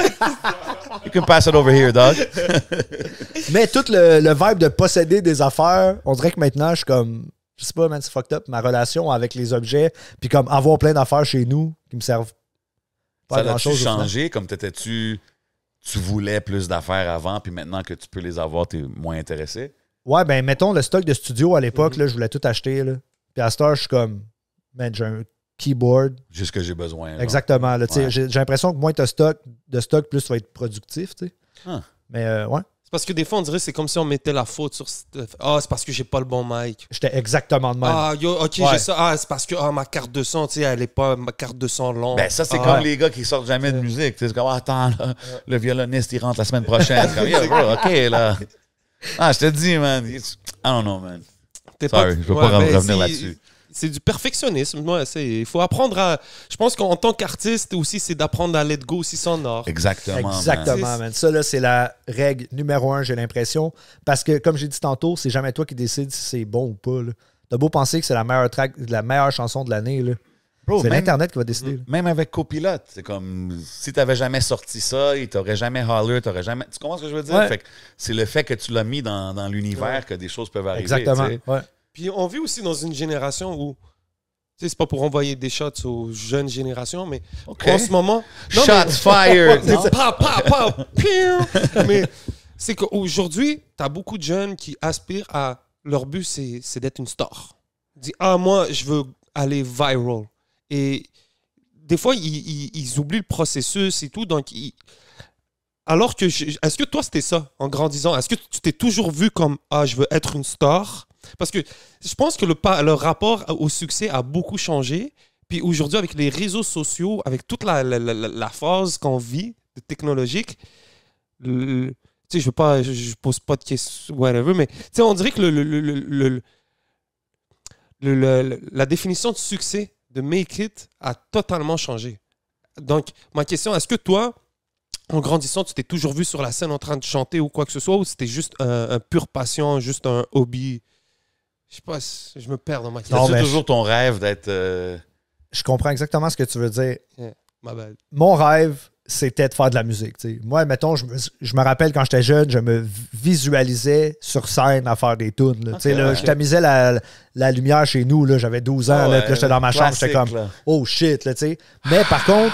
You can pass it over here, dog. Mais tout le, verbe vibe de posséder des affaires, on dirait que maintenant, je suis comme je sais pas, man, c'est fucked up ma relation avec les objets, puis comme avoir plein d'affaires chez nous qui me servent pas à grand chose. Ça changé comme t'étais-tu, tu voulais plus d'affaires avant, puis maintenant que tu peux les avoir, t'es moins intéressé? Ouais, ben mettons le stock de studio à l'époque, mhm. je voulais tout acheter. Là. Puis à cette je suis comme, man, j'ai un keyboard. Juste ce que j'ai besoin. Là. Exactement. sais J'ai l'impression que moins tu as stock, de stock, plus tu vas être productif. Ah. Mais euh, ouais. C'est parce que des fois, on dirait que c'est comme si on mettait la faute sur. Ah, c'est parce que j'ai pas le bon mic. J'étais exactement de même. Ah, ok, j'ai ça. Ah, c'est parce que ah, ma carte de son, tu sais, elle est pas. Ma carte de son longue. Ben, ça, c'est comme ah. les gars qui sortent jamais de musique. C'est comme, attends, le violoniste, il rentre la semaine prochaine. ok, là. Ah, je te dis, man. I don't know, man. Sorry, je ne veux pas revenir là-dessus. C'est du perfectionnisme. Moi, il faut apprendre à. Je pense qu'en tant qu'artiste aussi, c'est d'apprendre à let go aussi son or Exactement. Exactement, man. Ça, là, c'est la règle numéro un, j'ai l'impression. Parce que, comme j'ai dit tantôt, c'est jamais toi qui décides si c'est bon ou pas. T'as beau penser que c'est la meilleure track, la meilleure chanson de l'année. C'est l'Internet qui va décider. Même avec copilote, c'est comme si tu n'avais jamais sorti ça, il t'aurait jamais holler, jamais. Tu comprends ce que je veux dire? c'est le fait que tu l'as mis dans, l'univers que des choses peuvent arriver. Exactement. Puis on vit aussi dans une génération où. C'est pas pour envoyer des shots aux jeunes générations, mais en ce moment. Shots mais... fired! pa, pa, pa, mais c'est qu'aujourd'hui, tu as beaucoup de jeunes qui aspirent à. Leur but, c'est d'être une star. Dis, ah, moi, je veux aller viral. Et des fois, ils, ils, oublient le processus et tout. Donc, alors que, est-ce que toi, c'était ça en grandissant? Est-ce que tu t'es toujours vu comme, ah, je veux être une star? Parce que je pense que le, leur rapport au succès a beaucoup changé. Puis aujourd'hui, avec les réseaux sociaux, avec toute la, la, la, phase qu'on vit de technologique, le, tu sais, je veux pas, je, pose pas de questions, whatever, mais tu sais, on dirait que le, le, la définition de succès de Make It a totalement changé. Donc, ma question, est-ce que toi, en grandissant, tu t'es toujours vu sur la scène en train de chanter ou quoi que ce soit, ou c'était juste un, pur passion, juste un hobby? Je sais pas, je me perds dans ma question. C'est toujours ton rêve d'être. Euh, je comprends exactement ce que tu veux dire. Mon rêve, c'était de faire de la musique. Moi, mettons, je me, rappelle quand j'étais jeune, je me visualisais sur scène à faire des tunes. Je tamisais la, lumière chez nous, là, j'avais 12 ans, ah là, j'étais dans ma chambre, j'étais comme Oh shit! Là, Mais par contre,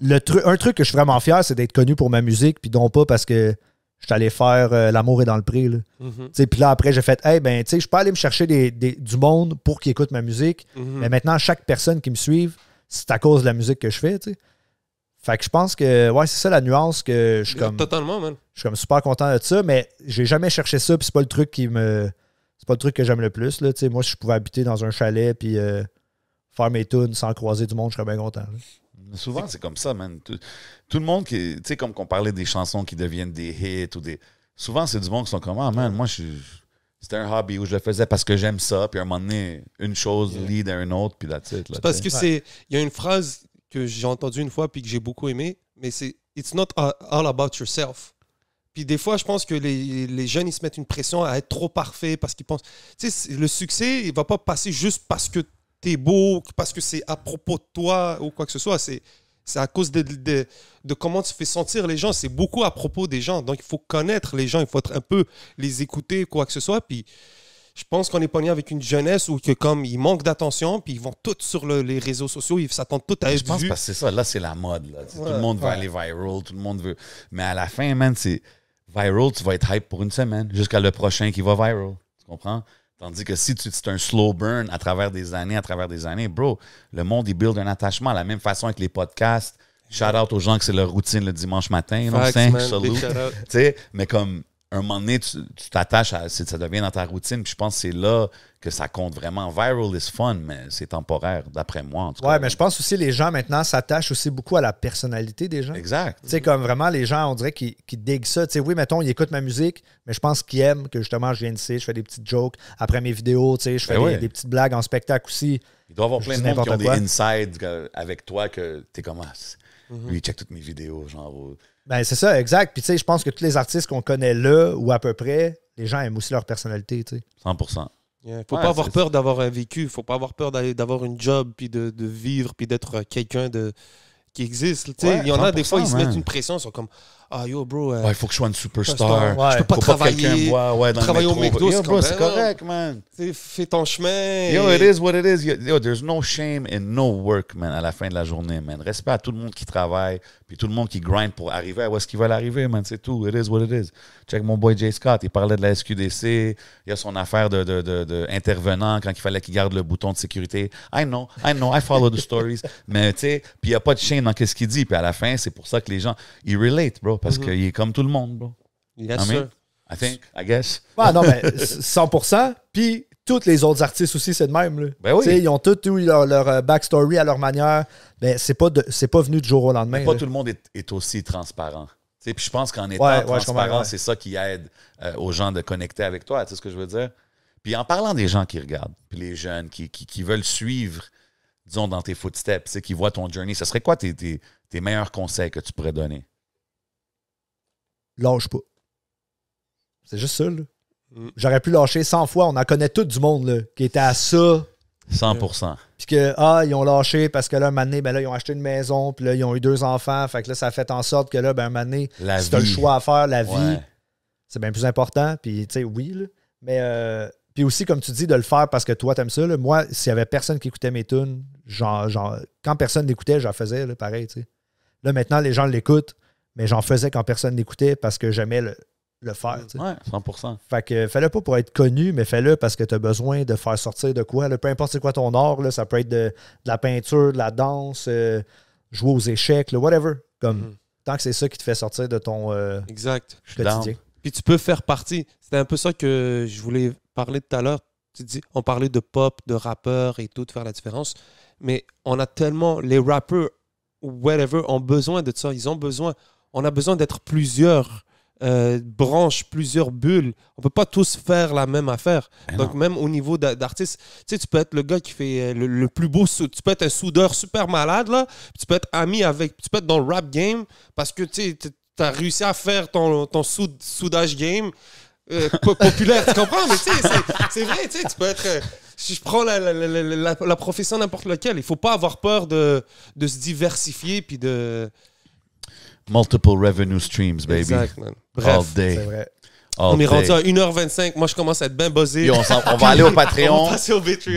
le un truc que je suis vraiment fier, c'est d'être connu pour ma musique, puis non pas parce que je suis allé faire euh, L'amour est dans le prix », Là. Mm-hmm. Puis là, après, j'ai fait Hey, ben, tu sais, je peux aller me chercher des, du monde pour qu'ils écoutent ma musique. Mm-hmm. Mais maintenant, chaque personne qui me suit, c'est à cause de la musique que je fais. sais fait que je pense que, ouais, c'est ça la nuance que je suis euh, comme. Totalement, man. Je suis comme super content de ça, mais j'ai jamais cherché ça, puis c'est pas le truc qui me. C'est pas le truc que j'aime le plus, là. moi, si je pouvais habiter dans un chalet, puis euh, faire mes tunes sans croiser du monde, je serais bien content. Souvent, c'est comme ça, man. Tout, le monde qui. Tu sais, comme qu'on parlait des chansons qui deviennent des hits ou des. Souvent, c'est du monde qui sont comme, ah, man, moi, je C'était un hobby où je le faisais parce que j'aime ça, puis à un moment donné, une chose yeah. à une autre, puis là-dessus. C'est Parce que c'est. Il y a une phrase que j'ai entendu une fois puis que j'ai beaucoup aimé, mais c'est It's not all about yourself. Puis des fois, je pense que les, les, jeunes, ils se mettent une pression à être trop parfait parce qu'ils pensent. Tu sais, le succès, il va pas passer juste parce que tu es beau, parce que c'est à propos de toi ou quoi que ce soit. C'est. C'est à cause de, de, de, comment tu fais sentir les gens. C'est beaucoup à propos des gens. Donc, il faut connaître les gens. Il faut être un peu les écouter, quoi que ce soit. Puis, je pense qu'on est pogné avec une jeunesse où que comme ils manquent d'attention, puis ils vont tous sur les réseaux sociaux, ils s'attendent tout à être Je pense parce que c'est ça, là c'est la mode. Là. tout le monde veut aller viral, tout le monde veut. Mais à la fin, man, c'est viral, tu vas être hype pour une semaine, jusqu'à le prochain qui va viral. Tu comprends? Tandis que si tu c'est un slow burn à travers des années, à travers des années, bro, le monde, il build un attachement. La même façon avec les podcasts, shout out aux gens que c'est leur routine le dimanche matin, Facts, non? shout out. mais comme un moment donné, tu t'attaches à. Ça devient dans ta routine. Puis je pense que c'est là que ça compte vraiment. Viral is fun, mais c'est temporaire, d'après moi. En tout cas. Ouais, mais je pense aussi que les gens maintenant s'attachent aussi beaucoup à la personnalité des gens. Exact. Tu sais, comme vraiment, les gens, on dirait qu'ils qu ça. Tu sais, oui, mettons, ils écoutent ma musique, mais je pense qu'ils aiment que justement, je viens ici, je fais des petites jokes après mes vidéos, tu sais, je fais ben des, petites blagues en spectacle aussi. Il doit avoir plein de monde qui ont des insides euh, avec toi que tu es comme. Ah, mhm. toutes mes vidéos, genre. Ben, c'est ça, exact. Puis, tu sais, je pense que tous les artistes qu'on connaît là ou à peu près, les gens aiment aussi leur personnalité, tu 100 il ne faut pas avoir peur d'avoir un vécu, faut pas avoir peur d'avoir une job, puis de, vivre, puis d'être quelqu'un de qui existe. il y en a des fois, ils se mettent une pression, ils sont comme ah yo bro euh, il faut que je sois une superstar ouais. je peux pas faut travailler pas ouais, dans travailler au McDo c'est correct, man fais ton chemin yo it is what it is yo there's no shame and no work man à la fin de la journée man respect à tout le monde qui travaille puis tout le monde qui grind pour arriver à où est-ce qu'ils veulent arriver man c'est tout it is what it is check mon boy Jay Scott il parlait de la SQDC il y a son affaire de, de, de, quand il fallait qu'il garde le bouton de sécurité I know I know I follow the stories mais tu sais puis il y a pas de shame dans qu'est-ce qu'il dit puis à la fin c'est pour ça que les gens ils relate bro parce mhm. qu'il est comme tout le monde, bro. I, think, I guess. Ouais, non, mais 100%. Puis tous les autres artistes aussi, c'est de même. Ben oui. Ils ont tous leur, euh, backstory à leur manière. Mais c'est pas, pas venu du jour au lendemain. Pas tout le monde est, aussi transparent. Puis je pense qu'en étant transparent, c'est ça qui aide euh, aux gens de connecter avec toi. Tu sais ce que je veux dire? Puis en parlant des gens qui regardent, puis les jeunes qui, veulent suivre, disons, dans tes footsteps, qui voient ton journey, ce serait quoi tes, tes meilleurs conseils que tu pourrais donner? lâche pas. C'est juste ça, là. Mm. J'aurais pu lâcher 100 fois. On en connaît tout du monde, qui était à ça. 100 Puis que, ah, ils ont lâché parce que là, un moment donné, ben là, ils ont acheté une maison, puis là, ils ont eu deux enfants. Fait que là, ça fait en sorte que là, ben, un moment donné, le choix à faire, la vie, c'est bien plus important. Puis, tu sais, oui, Mais, euh, puis aussi, comme tu dis, de le faire parce que toi, t'aimes ça. Là. Moi, s'il y avait personne qui écoutait mes tunes, genre, genre quand personne l'écoutait, j'en faisais, pareil, tu Là, maintenant, les gens l'écoutent mais j'en faisais quand personne n'écoutait parce que j'aimais le, faire. Oui, Ouais, 100 Fait que fais-le pas pour être connu, mais fais-le parce que tu as besoin de faire sortir de quoi. peu importe c'est quoi ton art, ça peut être de, la peinture, de la danse, euh, jouer aux échecs, le whatever. Comme, mm. Tant que c'est ça qui te fait sortir de ton euh, exact. quotidien. Puis tu peux faire partie. C'était un peu ça que je voulais parler tout à l'heure. Tu dis, on parlait de pop, de rappeur et tout, de faire la différence. Mais on a tellement, les rappeurs, whatever, ont besoin de ça. Ils ont besoin on a besoin d'être plusieurs euh, branches, plusieurs bulles. On peut pas tous faire la même affaire. Eh Donc, même au niveau d'artiste, tu sais, tu peux être le gars qui fait euh, le, plus beau, tu peux être un soudeur super malade, là, tu peux être ami avec, tu peux être dans le rap game parce que, tu as réussi à faire ton, ton soudage game. Euh, populaire, tu comprends? Mais tu sais, c'est vrai, tu peux être. Si Je prends la, la, la, la profession n'importe laquelle. Il faut pas avoir peur de, de se diversifier puis de. Multiple revenue streams, baby. Bref, All on est rendu à 1h25. Moi, je commence à être bien buzzé. On, va aller au Patreon.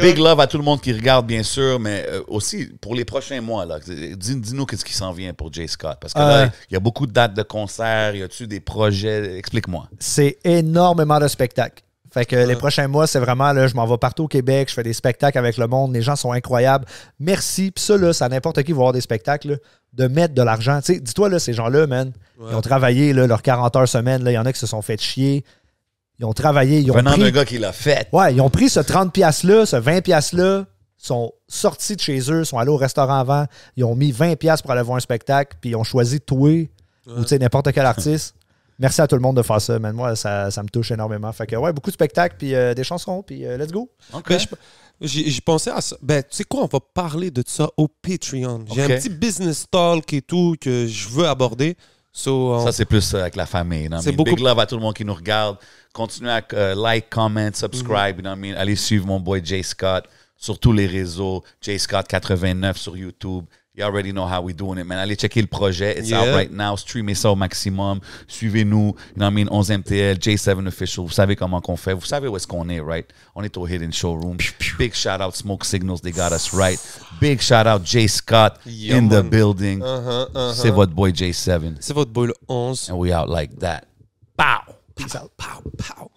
Big love à tout le monde qui regarde, bien sûr, mais euh, aussi pour les prochains mois. Dis-nous qu'est-ce qui s'en vient pour Jay Scott. Parce que là, euh, il y a beaucoup de dates de concerts. Y a-tu des projets? Explique-moi. C'est énormément de spectacles. Fait que les prochains mois, c'est vraiment là, je m'en vais partout au Québec, je fais des spectacles avec le monde, les gens sont incroyables. Merci. Puis ça, là, ça n'importe qui va voir des spectacles, de mettre de l'argent. dis-toi, là, ces gens-là, man, ils ont travaillé là, leurs 40 heures semaine, il y en a qui se sont fait chier. Ils ont travaillé, ils ont d'un gars qui l'a fait. Ouais, ils ont pris ce 30 pièces-là, ce 20 pièces-là, sont sortis de chez eux, sont allés au restaurant avant, ils ont mis 20 pièces pour aller voir un spectacle, puis ils ont choisi de ou, n'importe quel artiste. Merci à tout le monde de faire ça, mais Moi, ça, me touche énormément. Fait que, ouais, beaucoup de spectacles, puis euh, des chansons, puis euh, let's go. Ben, à ça. Ben, tu sais quoi, on va parler de ça au Patreon. J'ai un petit business talk et tout que je veux aborder. Ça, c'est plus avec la famille. c'est beaucoup... de love à tout le monde qui nous regarde. Continuez à euh, like, comment, subscribe. you know Allez suivre mon boy Jay Scott sur tous les réseaux. Jay Scott 89 sur YouTube. You already know how we doing it, man. Allez checker le projet. It's yeah. out right now. Streamez ça au maximum. Suivez-nous. You know what I mean? 11MTL, J7 Official. Vous savez comment qu'on fait. Vous savez où est-ce qu'on est, right? On est au Hidden Showroom. Pew, pew. Big shout out Smoke Signals. They got us right. Big shout out J Scott yeah, in man. the building. Uh -huh, uh -huh. C'est votre boy J7. C'est votre boy le 11. And we out like that. Pow. Peace out. Pow, pow.